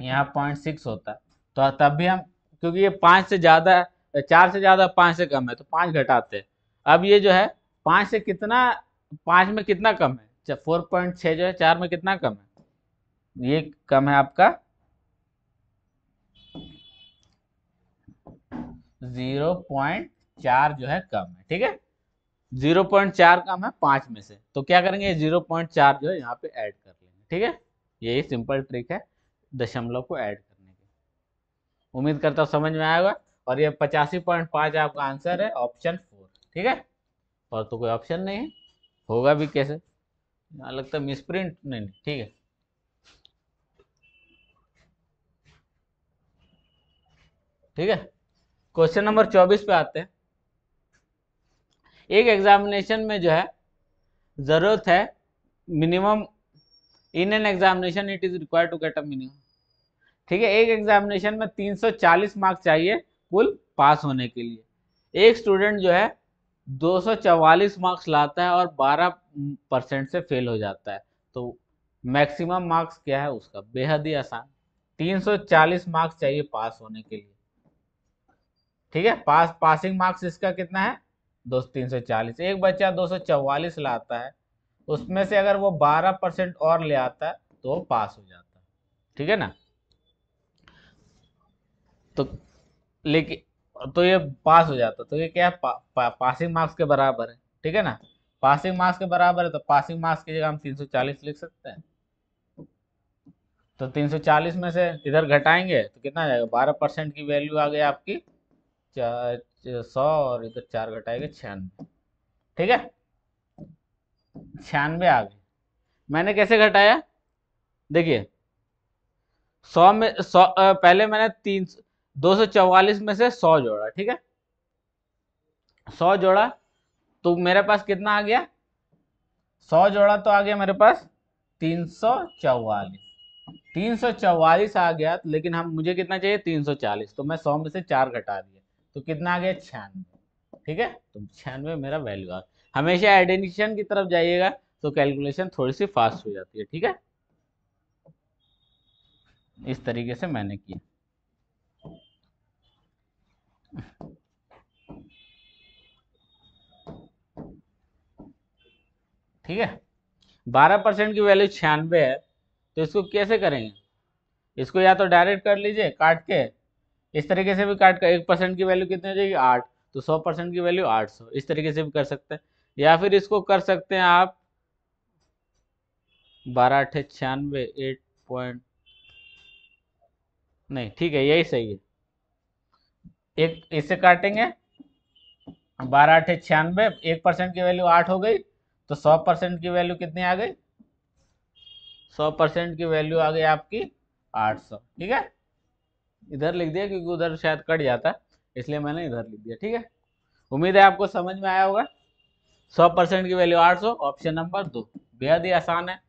यहाँ पॉइंट सिक्स होता है तो तब भी हम क्योंकि ये पाँच से ज़्यादा चार से ज़्यादा पाँच से कम है तो पाँच घटाते हैं अब ये जो है पाँच से कितना पाँच में कितना कम है फोर पॉइंट छः जो है चार में कितना कम है ये कम है आपका जीरो पॉइंट चार जो है कम है ठीक है जीरो पॉइंट चार कम है पाँच में से तो क्या करेंगे जीरो पॉइंट चार जो है यहाँ पे ऐड कर लेंगे ठीक है यही सिंपल ट्रिक है दशमलव को ऐड करने के उम्मीद करता हूँ समझ में आएगा और ये पचासी पॉइंट पाँच आपका आंसर है ऑप्शन फोर ठीक है और तो कोई ऑप्शन नहीं है होगा भी कैसे लगता है मिसप्रिंट नहीं ठीक है ठीक है क्वेश्चन नंबर चौबीस पे आते हैं एक एग्जामिनेशन में जो है ज़रूरत है minimum in an examination it is required to get a minimum ठीक है एक एग्जामिनेशन में 340 मार्क्स चाहिए कुल पास होने के लिए एक स्टूडेंट जो है 244 मार्क्स लाता है और 12 परसेंट से फेल हो जाता है तो मैक्सिमम मार्क्स क्या है उसका बेहद ही आसान 340 मार्क्स चाहिए पास होने के लिए ठीक है पास पासिंग मार्क्स इसका कितना है दो तीन सौ चालीस एक बच्चा दो सौ लाता है उसमें से अगर वो बारह परसेंट और ले आता है तो वो पास हो जाता है ठीक है ना तो लेकिन तो ये पास हो जाता तो ये क्या है पा, पा, पासिंग मार्क्स के बराबर है ठीक है ना पासिंग मार्क्स के बराबर है तो पासिंग मार्क्स की जगह हम 340 लिख सकते हैं तो 340 में से इधर घटाएंगे तो कितना जाएगा 12 परसेंट की वैल्यू आ गई आपकी चार सौ और इधर चार घटाएंगे छियानवे ठीक है छियानवे आ गई मैंने कैसे घटाया देखिए सौ में सौ पहले मैंने तीन 244 में से 100 जोड़ा ठीक है 100 जोड़ा तो मेरे पास कितना आ गया 100 जोड़ा तो आ गया मेरे पास 344 344 आ गया तो लेकिन हम मुझे कितना चाहिए 340 तो मैं 100 में से चार घटा दिया तो कितना आ गया छियानवे ठीक है तो छियानवे मेरा वैल्यू आ हमेशा एडिशन की तरफ जाइएगा तो कैलकुलेशन थोड़ी सी फास्ट हो जाती है ठीक है इस तरीके से मैंने किया ठीक है बारह परसेंट की वैल्यू छियानवे है तो इसको कैसे करेंगे इसको या तो डायरेक्ट कर लीजिए काट के इस तरीके से भी काट कर एक परसेंट की वैल्यू कितनी हो जाएगी आठ तो सौ परसेंट की वैल्यू आठ सौ इस तरीके से भी कर सकते हैं या फिर इसको कर सकते हैं आप बारह अठे छियानवे एट पॉइंट नहीं ठीक है यही सही है एक इसे काटेंगे बारह अठे छियानवे एक परसेंट की वैल्यू आठ हो गई तो सौ परसेंट की वैल्यू कितनी आ गई सौ परसेंट की वैल्यू आ गई आपकी आठ सौ ठीक है इधर लिख दिया क्योंकि उधर शायद कट जाता है इसलिए मैंने इधर लिख दिया ठीक है उम्मीद है आपको समझ में आया होगा सौ परसेंट की वैल्यू आठ सौ ऑप्शन नंबर दो बेहद ही आसान है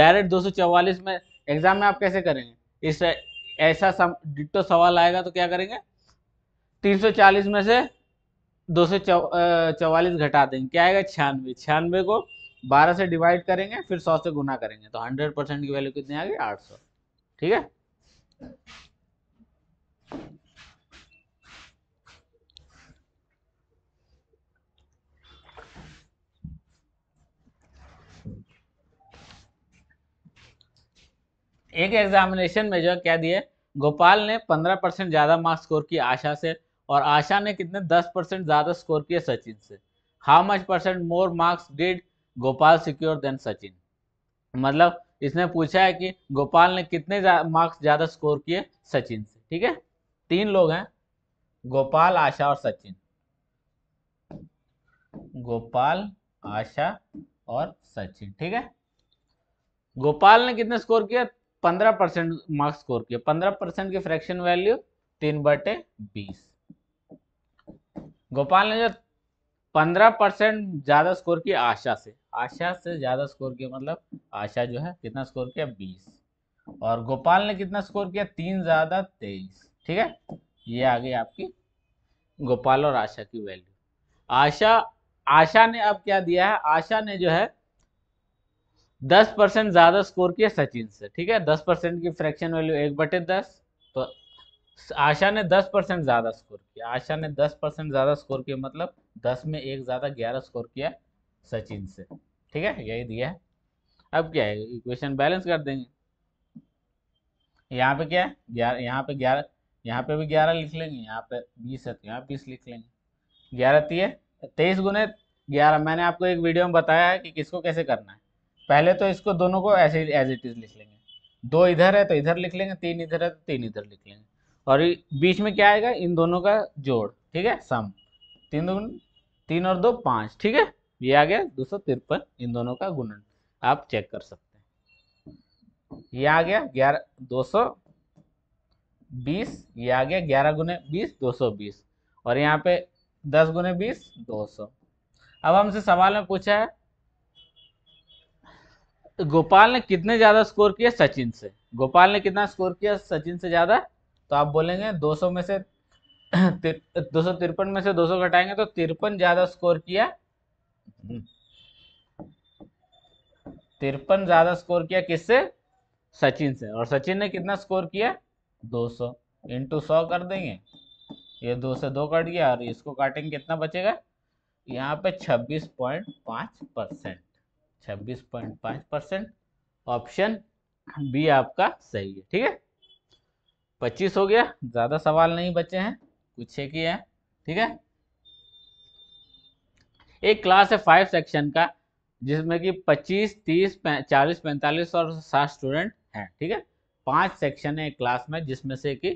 डायरेक्ट दो सौ चौवालीस में एग्जाम में आप कैसे करेंगे इस ऐसा सम, डिटो सवाल आएगा तो क्या करेंगे 340 में से दो सौ चौवालीस घटा देंगे क्या आएगा छियानवे छियानवे को 12 से डिवाइड करेंगे फिर 100 से गुना करेंगे तो 100 परसेंट की वैल्यू कितनी आ गई सौ ठीक है एक एग्जामिनेशन में जो क्या दिए गोपाल ने 15 परसेंट ज्यादा मार्क्स स्कोर की आशा से और आशा ने कितने 10 परसेंट ज्यादा स्कोर किया सचिन से how much percent more marks did Gopal secure then Sachin मतलब इसने पूछा है कि गोपाल ने कितने मार्क्स ज्यादा स्कोर किए सचिन से ठीक है तीन लोग हैं गोपाल आशा और सचिन गोपाल आशा और सचिन ठीक है गोपाल ने कितने स्कोर किया पंद्रह परसेंट मार्क्स स्कोर किया पंद्रह परसेंट की फ्रैक्शन वैल्यू तीन बटे बीस गोपाल ने जो पंद्रह परसेंट ज्यादा स्कोर किया आशा से आशा से ज्यादा स्कोर किया मतलब आशा जो है कितना स्कोर किया बीस और गोपाल ने कितना स्कोर किया तीन ज्यादा तेईस ठीक है ये आ गई आपकी गोपाल और आशा की वैल्यू आशा आशा ने अब क्या दिया है आशा ने जो है दस परसेंट ज्यादा स्कोर किया सचिन से ठीक है दस परसेंट की फ्रैक्शन वैल्यू एक बटे दस तो आशा ने दस परसेंट ज़्यादा स्कोर किया आशा ने दस परसेंट ज़्यादा स्कोर किया मतलब दस में एक ज़्यादा ग्यारह स्कोर किया सचिन से ठीक है यही दिया है अब क्या है इक्वेशन बैलेंस कर देंगे यहाँ पे क्या है ग्यारह यहाँ पे ग्यारह यहाँ पे भी ग्यारह लिख लेंगे यहाँ पे बीस है तो यहाँ बीस लिख लेंगे ग्यारह तीय तेईस गुने ग्यारह मैंने आपको एक वीडियो में बताया है कि किसको कैसे करना है पहले तो इसको दोनों को ऐसे एज इट इज़ लिख लेंगे दो इधर है तो इधर लिख लेंगे तीन इधर है तो तीन इधर लिख लेंगे और बीच में क्या आएगा इन दोनों का जोड़ ठीक है सम तीन दो तीन और दो पाँच ठीक है ये आ गया दो सौ तिरपन इन दोनों का गुणन आप चेक कर सकते हैं ये आ गया ग्यारह दो सौ बीस ये आ गया ग्यारह गुने बीस दो सौ बीस और यहाँ पे दस गुने बीस दो सौ अब हमसे सवाल में पूछा है गोपाल ने कितने ज़्यादा स्कोर किया सचिन से गोपाल ने कितना स्कोर किया सचिन से ज़्यादा तो आप बोलेंगे 200 में से दो सौ तिरपन में से 200 घटाएंगे तो तिरपन ज्यादा स्कोर किया तिरपन ज्यादा स्कोर किया किससे सचिन से और सचिन ने कितना स्कोर किया 200 सौ इंटू सौ कर देंगे ये दो से दो कट गया और इसको काटेंगे कितना बचेगा यहाँ पे 26.5 परसेंट छब्बीस पॉइंट परसेंट ऑप्शन बी आपका सही है ठीक है पच्चीस हो गया ज़्यादा सवाल नहीं बचे हैं कुछ छः की है ठीक है एक क्लास है फाइव सेक्शन का जिसमें कि पच्चीस तीस चालीस पैंतालीस और साठ स्टूडेंट हैं ठीक है पांच सेक्शन है एक क्लास में जिसमें से कि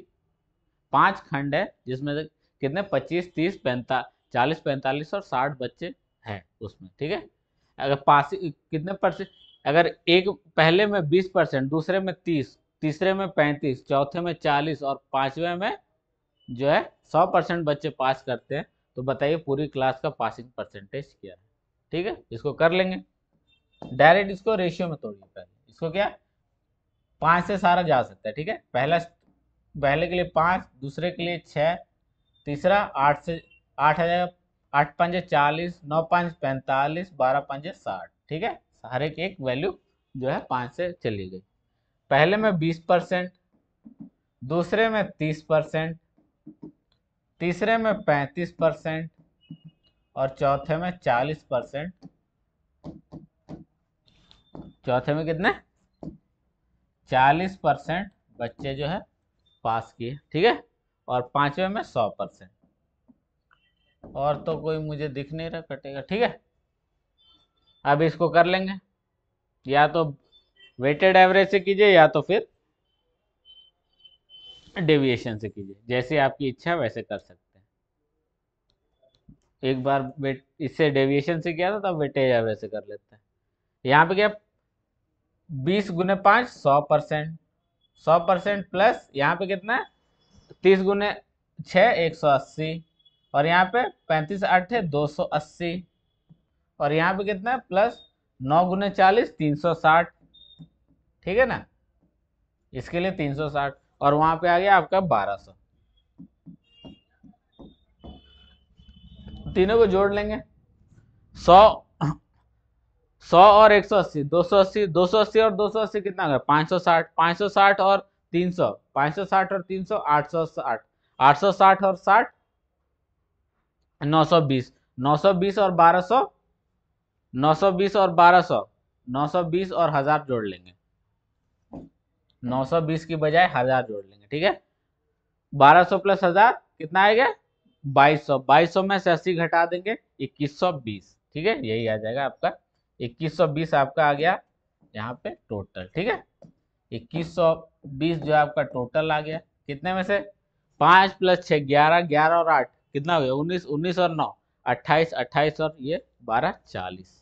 पांच खंड है जिसमें से कितने पच्चीस तीस पैंता चालीस पैंतालीस और साठ बच्चे हैं उसमें ठीक है अगर पास कितने परसेंट अगर एक पहले में बीस परसेंट दूसरे में तीस तीसरे में पैंतीस चौथे में चालीस और पांचवे में जो है सौ परसेंट बच्चे पास करते हैं तो बताइए पूरी क्लास का पासिंग परसेंटेज क्या है ठीक है इसको कर लेंगे डायरेक्ट इसको रेशियो में तोड़िए पहले इसको क्या पाँच से सारा जा सकता है ठीक है पहला पहले के लिए पाँच दूसरे के लिए छः तीसरा आठ से आठ हज़ार आठ पंजे चालीस नौ पाँच पैंतालीस बारह पंजे साठ ठीक है हर एक एक वैल्यू जो है पाँच से चली गई पहले में बीस परसेंट दूसरे में तीस परसेंट तीसरे में पैंतीस परसेंट और चौथे में चालीस परसेंट चौथे में कितने चालीस परसेंट बच्चे जो है पास किए ठीक है और पांचवे में सौ परसेंट और तो कोई मुझे दिख नहीं रहा कटेगा ठीक है अब इसको कर लेंगे या तो वेटेड एवरेज से कीजिए या तो फिर डेविएशन से कीजिए जैसे आपकी इच्छा वैसे कर सकते हैं एक बार वेट इससे डेविएशन से किया था तब वेटेज एवरेज से कर लेते हैं यहाँ पे क्या बीस गुने पाँच सौ परसेंट सौ परसेंट प्लस यहाँ पे कितना है तीस गुने छः एक सौ अस्सी और यहाँ पे पैंतीस आठ है दो सौ अस्सी और यहाँ पे कितना है प्लस नौ गुने चालीस तीन सौ साठ ठीक है ना इसके लिए 360 और वहां पे आ गया आपका 1200 तीनों को जोड़ लेंगे 100 100 और 180 280 280 और 280 कितना गया 560 560 और 300 560 और 300 860 860 और 60 920 920 और 1200 920 और 1200 920 और हजार जोड़ लेंगे 920 की बजाय हजार जोड़ लेंगे ठीक है 1200 प्लस हजार कितना आएगा 2200 2200 में से अस्सी घटा देंगे 2120 ठीक है यही आ जाएगा आपका 2120 आपका आ गया यहाँ पे टोटल ठीक है 2120 जो आपका टोटल आ गया कितने में से पाँच प्लस छः ग्यारह ग्यारह और आठ कितना हो गया उन्नीस उन्नीस और नौ अट्ठाईस अट्ठाईस और ये बारह चालीस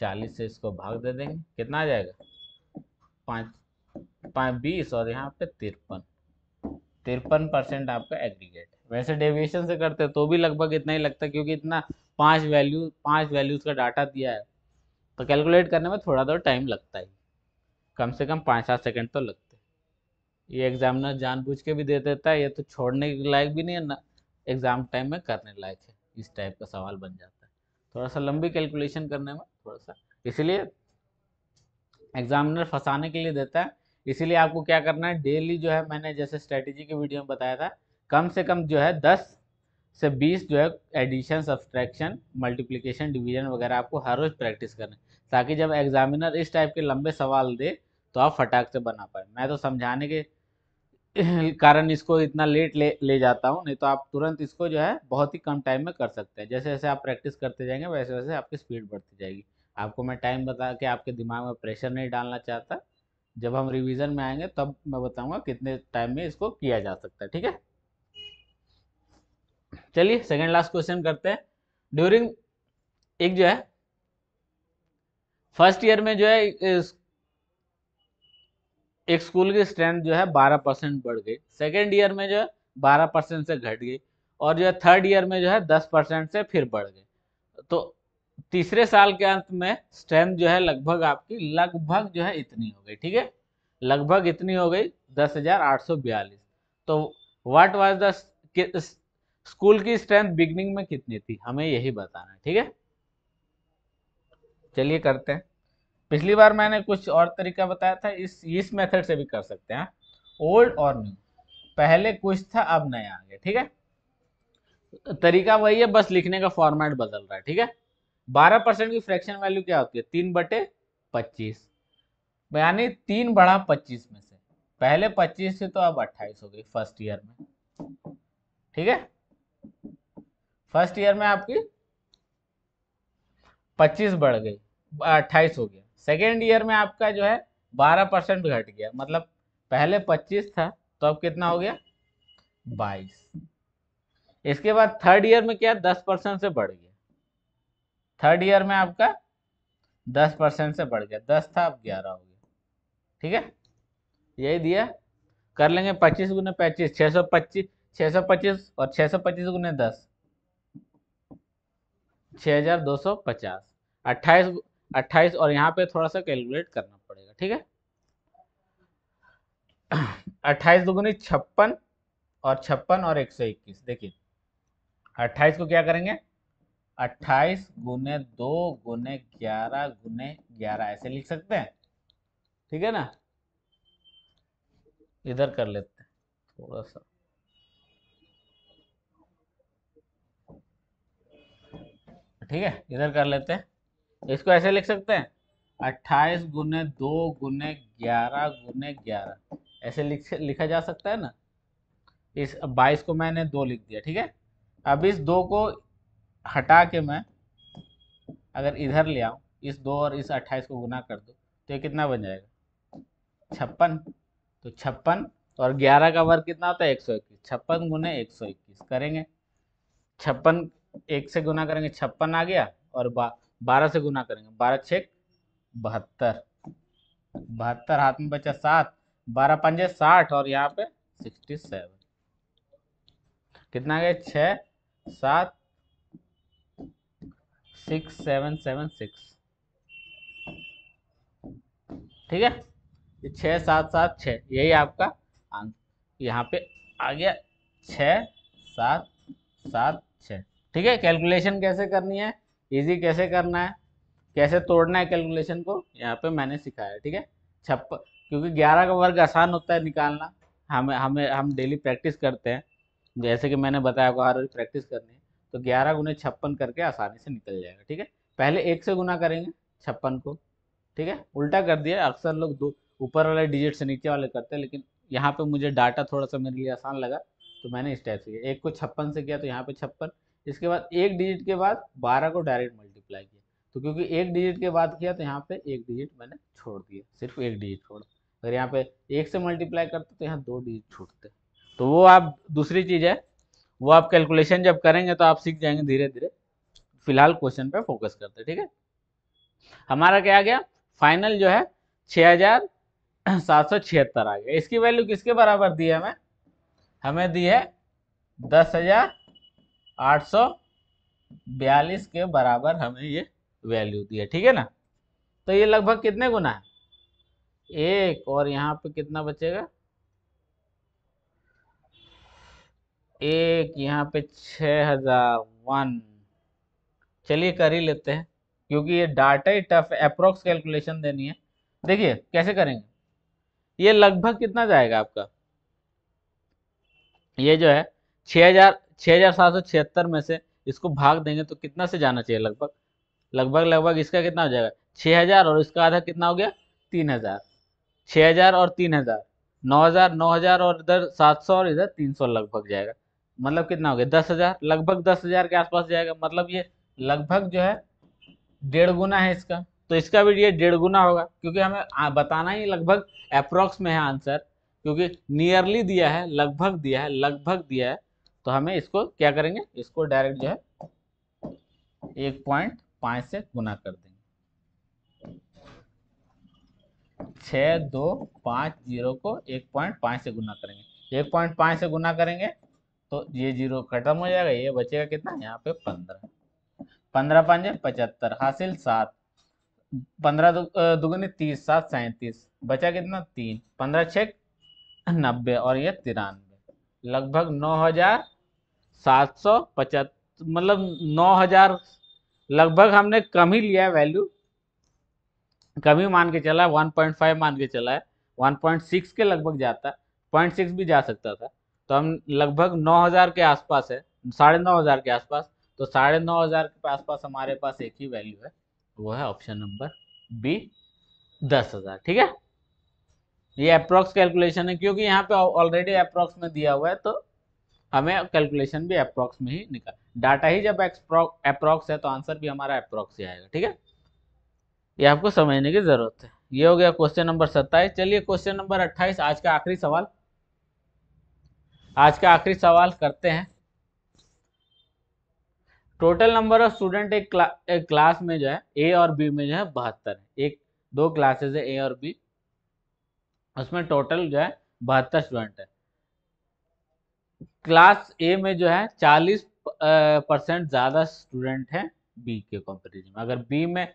चालीस से इसको भाग दे देंगे कितना आ जाएगा पाँच बीस और यहाँ पे तिरपन तिरपन परसेंट आपका एग्रीगेट वैसे डेविएशन से करते तो भी लगभग इतना ही लगता है क्योंकि इतना पांच वैल्यू पांच वैल्यूज़ का डाटा दिया है तो कैलकुलेट करने में थोड़ा थोड़ा तो टाइम लगता ही कम से कम पाँच सात सेकेंड तो लगते ये एग्जामिनर जानबूझ के भी दे देता है ये तो छोड़ने के लायक भी नहीं है ना एग्ज़ाम टाइम में करने लायक है इस टाइप का सवाल बन जाता है थोड़ा सा लंबी कैलकुलेशन करने में थोड़ा सा इसलिए एग्जामिनर फंसाने के लिए देता है इसीलिए आपको क्या करना है डेली जो है मैंने जैसे स्ट्रेटेजी की वीडियो में बताया था कम से कम जो है दस से बीस जो है एडिशन सब्सट्रैक्शन मल्टीप्लिकेशन डिवीजन वगैरह आपको हर रोज़ प्रैक्टिस करना ताकि जब एग्जामिनर इस टाइप के लंबे सवाल दे तो आप फटाक से बना पाए मैं तो समझाने के कारण इसको इतना लेट ले ले जाता हूँ नहीं तो आप तुरंत इसको जो है बहुत ही कम टाइम में कर सकते हैं जैसे जैसे आप प्रैक्टिस करते जाएंगे वैसे वैसे आपकी स्पीड बढ़ती जाएगी आपको मैं टाइम बता के आपके दिमाग में प्रेशर नहीं डालना चाहता जब हम रिवीजन में आएंगे तब मैं बताऊंगा कितने टाइम में इसको किया जा सकता है ठीक है चलिए सेकंड लास्ट क्वेश्चन करते हैं ड्यूरिंग एक जो है फर्स्ट ईयर में जो है एक स्कूल की स्ट्रेंथ जो है बारह परसेंट बढ़ गई सेकेंड ईयर में जो है बारह परसेंट से घट गई और जो है थर्ड ईयर में जो है दस परसेंट से फिर बढ़ गई तो तीसरे साल के अंत में स्ट्रेंथ जो है लगभग आपकी लगभग जो है इतनी हो गई ठीक है लगभग इतनी हो गई दस हजार आठ सौ बयालीस तो व्हाट वाज द स्कूल की स्ट्रेंथ बिगनिंग में कितनी थी हमें यही बताना है ठीक है चलिए करते हैं पिछली बार मैंने कुछ और तरीका बताया था इस इस मेथड से भी कर सकते हैं ओल्ड और न्यू पहले कुछ था अब नया आ गया ठीक है तरीका वही है बस लिखने का फॉर्मेट बदल रहा है ठीक है बारह परसेंट की फ्रैक्शन वैल्यू क्या होती है तीन बटे पच्चीस यानी तीन बढ़ा पच्चीस में से पहले पच्चीस से तो अब अट्ठाईस हो गई फर्स्ट ईयर में ठीक है फर्स्ट ईयर में आपकी पच्चीस बढ़ गई अट्ठाईस हो गया सेकेंड ईयर में आपका जो है बारह परसेंट घट गया मतलब पहले पच्चीस था तो अब कितना हो गया बाईस इसके बाद थर्ड ईयर में क्या दस परसेंट से बढ़ गया थर्ड ईयर में आपका दस परसेंट से बढ़ गया दस था अब ग्यारह हो गया ठीक है यही दिया कर लेंगे पच्चीस गुने पच्चीस छः सौ पच्चीस छः सौ पच्चीस और छः सौ पच्चीस गुने दस छः हज़ार दो सौ पचास अट्ठाईस अट्ठाईस और यहाँ पे थोड़ा सा कैलकुलेट करना पड़ेगा ठीक है अट्ठाईस दुगुनी छप्पन और छप्पन और एक सौ इक्कीस देखिए अट्ठाईस को क्या करेंगे अट्ठाईस गुने दो गुने ग्यारह गुने ग्यारह ऐसे लिख सकते हैं ठीक है ना इधर कर लेते हैं थोड़ा सा ठीक है इधर कर लेते हैं इसको ऐसे लिख सकते हैं अट्ठाईस गुने दो गुने ग्यारह गुने ग्यारह ऐसे लिख लिखा जा सकता है ना इस बाईस को मैंने दो लिख दिया ठीक है अब इस दो को हटा के मैं अगर इधर ले आऊँ इस दो और इस अट्ठाईस को गुना कर दो तो ये कितना बन जाएगा छप्पन तो छप्पन और ग्यारह का वर्ग कितना होता है एक सौ इक्कीस छप्पन गुने एक सौ इक्कीस करेंगे छप्पन एक से गुना करेंगे छप्पन आ गया और बारह से गुना करेंगे बारह छः बहत्तर बहत्तर हाथ में बचा सात बारह पंजे साठ और यहाँ पे सिक्सटी सेवन कितना गया छः सात सिक्स सेवन सेवन सिक्स ठीक है छः सात सात छः यही आपका आंसर यहाँ पे आ गया छः सात सात छः ठीक है कैलकुलेशन कैसे करनी है इजी कैसे करना है कैसे तोड़ना है कैलकुलेशन को यहाँ पे मैंने सिखाया ठीक है छप्पन क्योंकि ग्यारह का वर्ग आसान होता है निकालना हमें हमें हम डेली प्रैक्टिस करते हैं जैसे कि मैंने बताया आपको हर रोज प्रैक्टिस करनी है तो ग्यारह गुने छप्पन करके आसानी से निकल जाएगा ठीक है पहले एक से गुना करेंगे छप्पन को ठीक है उल्टा कर दिया अक्सर लोग दो ऊपर वाले डिजिट से नीचे वाले करते हैं लेकिन यहाँ पे मुझे डाटा थोड़ा सा मेरे लिए आसान लगा तो मैंने इस टाइप से किया एक को छप्पन से किया तो यहाँ पे छप्पन इसके बाद एक डिजिट के बाद बारह को डायरेक्ट मल्टीप्लाई किया तो क्योंकि एक डिजिट के बाद किया तो यहाँ पे एक डिजिट मैंने छोड़ दिया सिर्फ एक डिजिट छोड़ अगर यहाँ पे एक से मल्टीप्लाई करते तो यहाँ दो डिजिट छूटते तो वो आप दूसरी चीज़ है वो आप कैलकुलेशन जब करेंगे तो आप सीख जाएंगे धीरे धीरे फिलहाल क्वेश्चन पे फोकस करते ठीक है हमारा क्या आ गया फाइनल जो है छः हजार सात सौ छिहत्तर आ गया इसकी वैल्यू किसके बराबर दी है हमें हमें दी है दस हजार आठ सौ बयालीस के बराबर हमें ये वैल्यू दी है ठीक है ना तो ये लगभग कितने गुना है एक और यहाँ पे कितना बचेगा एक यहाँ पे छः हज़ार वन चलिए कर ही लेते हैं क्योंकि ये डाटा ही टफ अप्रोक्स कैलकुलेशन देनी है देखिए कैसे करेंगे ये लगभग कितना जाएगा आपका ये जो है छः हज़ार छः हज़ार सात सौ छिहत्तर में से इसको भाग देंगे तो कितना से जाना चाहिए लगभग लगभग लगभग इसका कितना हो जाएगा छः हज़ार और इसका आधा कितना हो गया तीन हज़ार छः हज़ार और तीन हज़ार नौ हज़ार नौ हज़ार और इधर सात सौ और इधर तीन सौ लगभग जाएगा मतलब कितना हो गया दस हज़ार लगभग दस हज़ार के आसपास जाएगा मतलब ये लगभग जो है डेढ़ गुना है इसका तो इसका भी ये डेढ़ गुना होगा क्योंकि हमें बताना ही लगभग अप्रोक्स में है आंसर क्योंकि नियरली दिया है लगभग दिया है लगभग दिया है तो हमें इसको क्या करेंगे इसको डायरेक्ट जो है एक पॉइंट पाँच से गुना कर देंगे छः दो पाँच जीरो को एक पॉइंट पाँच से गुना करेंगे एक पॉइंट पाँच से गुना करेंगे तो ये जीरो खत्म हो जाएगा ये बचेगा कितना यहाँ पे पंद्रह पंद्रह पाँच पचहत्तर हासिल सात पंद्रह दु, दुगनी तीस सात सैंतीस बचा कितना तीन पंद्रह छः नब्बे और ये तिरानवे लगभग नौ हजार सात सौ पचहत्तर मतलब नौ हजार लगभग हमने कम ही लिया है वैल्यू कम ही मान के चला है वन पॉइंट फाइव मान के चला है वन पॉइंट सिक्स के लगभग जाता है पॉइंट सिक्स भी जा सकता था तो हम लगभग नौ हज़ार के आसपास है साढ़े नौ हज़ार के आसपास तो साढ़े नौ हज़ार के आसपास हमारे पास एक ही वैल्यू है वो है ऑप्शन नंबर बी दस हज़ार ठीक है ये अप्रोक्स कैलकुलेशन है क्योंकि यहाँ पे ऑलरेडी अप्रोक्स में दिया हुआ है तो हमें कैलकुलेशन भी अप्रोक्स में ही निकाल डाटा ही जब अप्रोक्स है तो आंसर भी हमारा अप्रोक्स ही आएगा ठीक है ये आपको समझने की जरूरत है ये हो गया क्वेश्चन नंबर सत्ताईस चलिए क्वेश्चन नंबर अट्ठाईस आज का आखिरी सवाल आज का आखिरी सवाल करते हैं टोटल नंबर ऑफ स्टूडेंट एक, क्ला, एक क्लास में जो है ए और बी में जो है बहत्तर है एक दो क्लासेस है ए और बी उसमें टोटल जो है बहत्तर स्टूडेंट है क्लास ए में जो है चालीस परसेंट ज़्यादा स्टूडेंट है बी के कॉम्पेरिजन में अगर बी में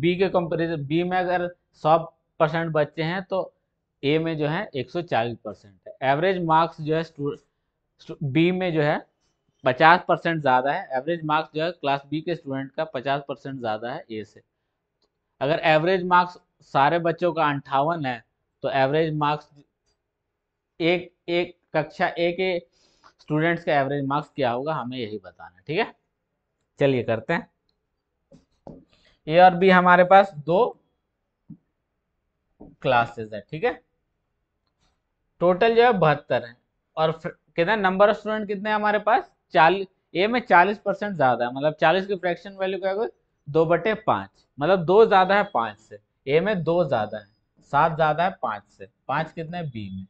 बी के कॉम्पेरिजन बी में अगर सौ परसेंट बच्चे हैं तो ए में जो है 140 परसेंट है एवरेज मार्क्स जो है बी में जो है 50 परसेंट ज़्यादा है एवरेज मार्क्स जो है क्लास बी के स्टूडेंट का 50 परसेंट ज़्यादा है ए से अगर एवरेज मार्क्स सारे बच्चों का अंठावन है तो एवरेज मार्क्स एक एक कक्षा ए के स्टूडेंट्स का एवरेज मार्क्स क्या होगा हमें यही बताना ठीक है चलिए करते हैं ए और बी हमारे पास दो क्लासेस है ठीक है टोटल जो है बहत्तर है और कितने नंबर ऑफ स्टूडेंट कितने हमारे पास चालीस ए में चालीस परसेंट ज्यादा है मतलब चालीस की फ्रैक्शन वैल्यू क्या है दो बटे पाँच मतलब दो ज्यादा है पाँच से ए में दो ज्यादा है सात ज्यादा है पाँच से पाँच कितने बी में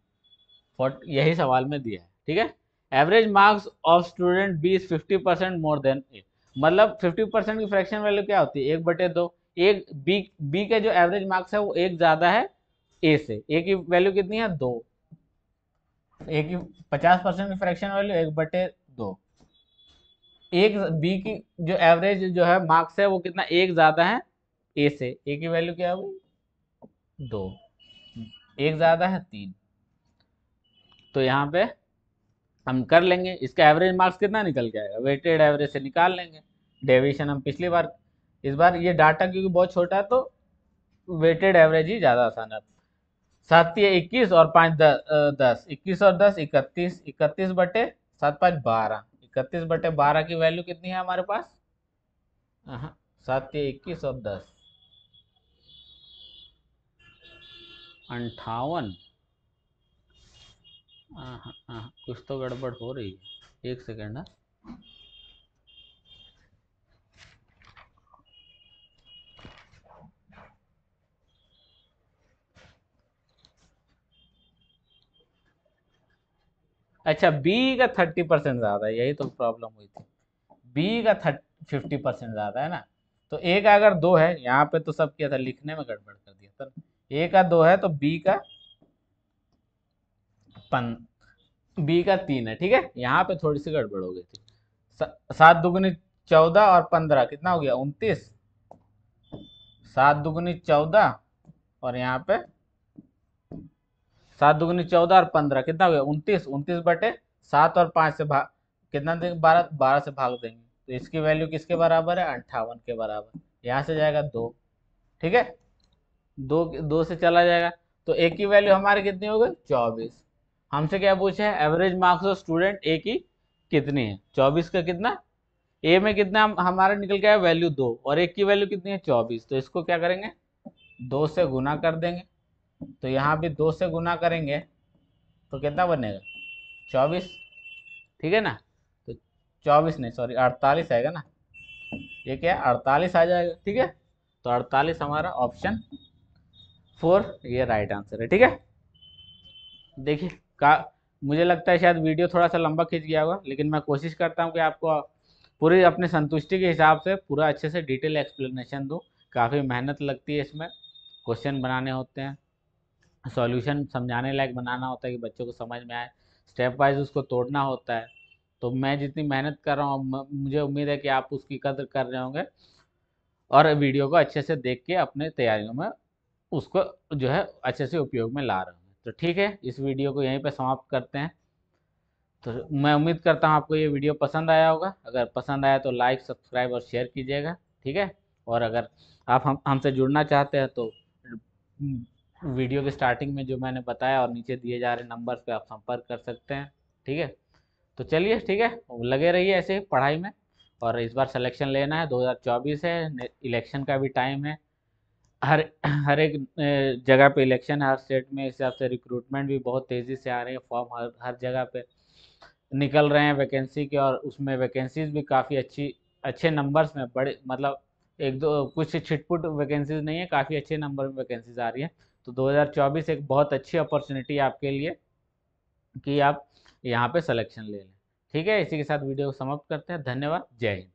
फोर्ट यही सवाल में दिया है ठीक है average marks of student B is fifty percent more than A मतलब फिफ्टी परसेंट की फ्रैक्शन वैल्यू क्या होती है एक बटे दो एक बी बी के जो एवरेज मार्क्स है वो एक ज़्यादा है ए से ए की वैल्यू कितनी है दो एक पचास परसेंट की फ्रैक्शन वैल्यू एक बटे दो एक बी की जो एवरेज जो है मार्क्स है वो कितना एक ज़्यादा है ए से ए की वैल्यू क्या हुई दो एक ज़्यादा है तीन तो यहाँ पे हम कर लेंगे इसका एवरेज मार्क्स कितना निकल के आएगा वेटेड एवरेज से निकाल लेंगे डेविएशन हम पिछली बार इस बार ये डाटा क्योंकि बहुत छोटा है तो वेटेड एवरेज ही ज़्यादा आसान है सातिया इक्कीस और पाँच दस इक्कीस और दस इकतीस इकतीस बटे सात पाँच बारह इकतीस बटे बारह की वैल्यू कितनी है हमारे पास सात इक्कीस और दस अंठावन कुछ तो गड़बड़ हो रही है एक सेकेंड है हाँ। अच्छा बी का थर्टी परसेंट ज़्यादा यही तो प्रॉब्लम हुई थी बी का थर्ट फिफ्टी परसेंट ज़्यादा है ना तो ए का अगर दो है यहाँ पे तो सब किया था लिखने में गड़बड़ कर दिया था तो ए का दो है तो बी का पन बी का तीन है ठीक है यहाँ पे थोड़ी सी गड़बड़ हो गई थी सात दुगुनी चौदह और पंद्रह कितना हो गया उनतीस सात दुगुनी चौदह और यहाँ पे सात दुगुनी चौदह और पंद्रह कितना हो गया उनतीस उनतीस बटे सात और पाँच से भाग कितना देंगे बारह बारह से भाग देंगे तो इसकी वैल्यू किसके बराबर है अंठावन के बराबर यहाँ से जाएगा दो ठीक है दो दो से चला जाएगा तो ए की वैल्यू हमारी कितनी हो गई चौबीस हमसे क्या पूछे है average marks of student A की कितनी है चौबीस का कितना ए में कितना हमारा निकल गया वैल्यू दो और एक की वैल्यू कितनी है चौबीस तो इसको क्या करेंगे दो से गुना कर देंगे तो यहाँ भी दो से गुना करेंगे तो कितना बनेगा चौबीस ठीक है ना तो चौबीस नहीं सॉरी अड़तालीस आएगा ना ये क्या है अड़तालीस आ जाएगा ठीक है तो अड़तालीस हमारा ऑप्शन फोर ये राइट आंसर है ठीक है देखिए का मुझे लगता है शायद वीडियो थोड़ा सा लंबा खींच गया होगा लेकिन मैं कोशिश करता हूँ कि आपको पूरी अपने संतुष्टि के हिसाब से पूरा अच्छे से डिटेल एक्सप्लेनेशन दूँ काफ़ी मेहनत लगती है इसमें क्वेश्चन बनाने होते हैं सॉल्यूशन समझाने लायक बनाना होता है कि बच्चों को समझ में आए स्टेप वाइज उसको तोड़ना होता है तो मैं जितनी मेहनत कर रहा हूँ मुझे उम्मीद है कि आप उसकी कदर कर रहे होंगे और वीडियो को अच्छे से देख के अपने तैयारियों में उसको जो है अच्छे से उपयोग में ला रहे होंगे तो ठीक है इस वीडियो को यहीं पर समाप्त करते हैं तो मैं उम्मीद करता हूँ आपको ये वीडियो पसंद आया होगा अगर पसंद आया तो लाइक सब्सक्राइब और शेयर कीजिएगा ठीक है और अगर आप हम हमसे जुड़ना चाहते हैं तो हम्म, वीडियो के स्टार्टिंग में जो मैंने बताया और नीचे दिए जा रहे नंबर्स पे आप संपर्क कर सकते हैं ठीक है तो चलिए ठीक है लगे रहिए ऐसे ही पढ़ाई में और इस बार सिलेक्शन लेना है 2024 है इलेक्शन का भी टाइम है हर हर एक जगह पे इलेक्शन हर स्टेट में इस हिसाब से रिक्रूटमेंट भी बहुत तेज़ी से आ रही है फॉर्म हर हर जगह पर निकल रहे हैं वैकेंसी के और उसमें वैकेंसीज भी काफ़ी अच्छी अच्छे नंबर्स में बड़े मतलब एक दो कुछ छिटपुट वैकेंसीज नहीं है काफ़ी अच्छे नंबर में वैकेंसीज आ रही है तो 2024 एक बहुत अच्छी अपॉर्चुनिटी आपके लिए कि आप यहाँ पे सिलेक्शन ले लें ठीक है इसी के साथ वीडियो को समाप्त करते हैं धन्यवाद जय हिंद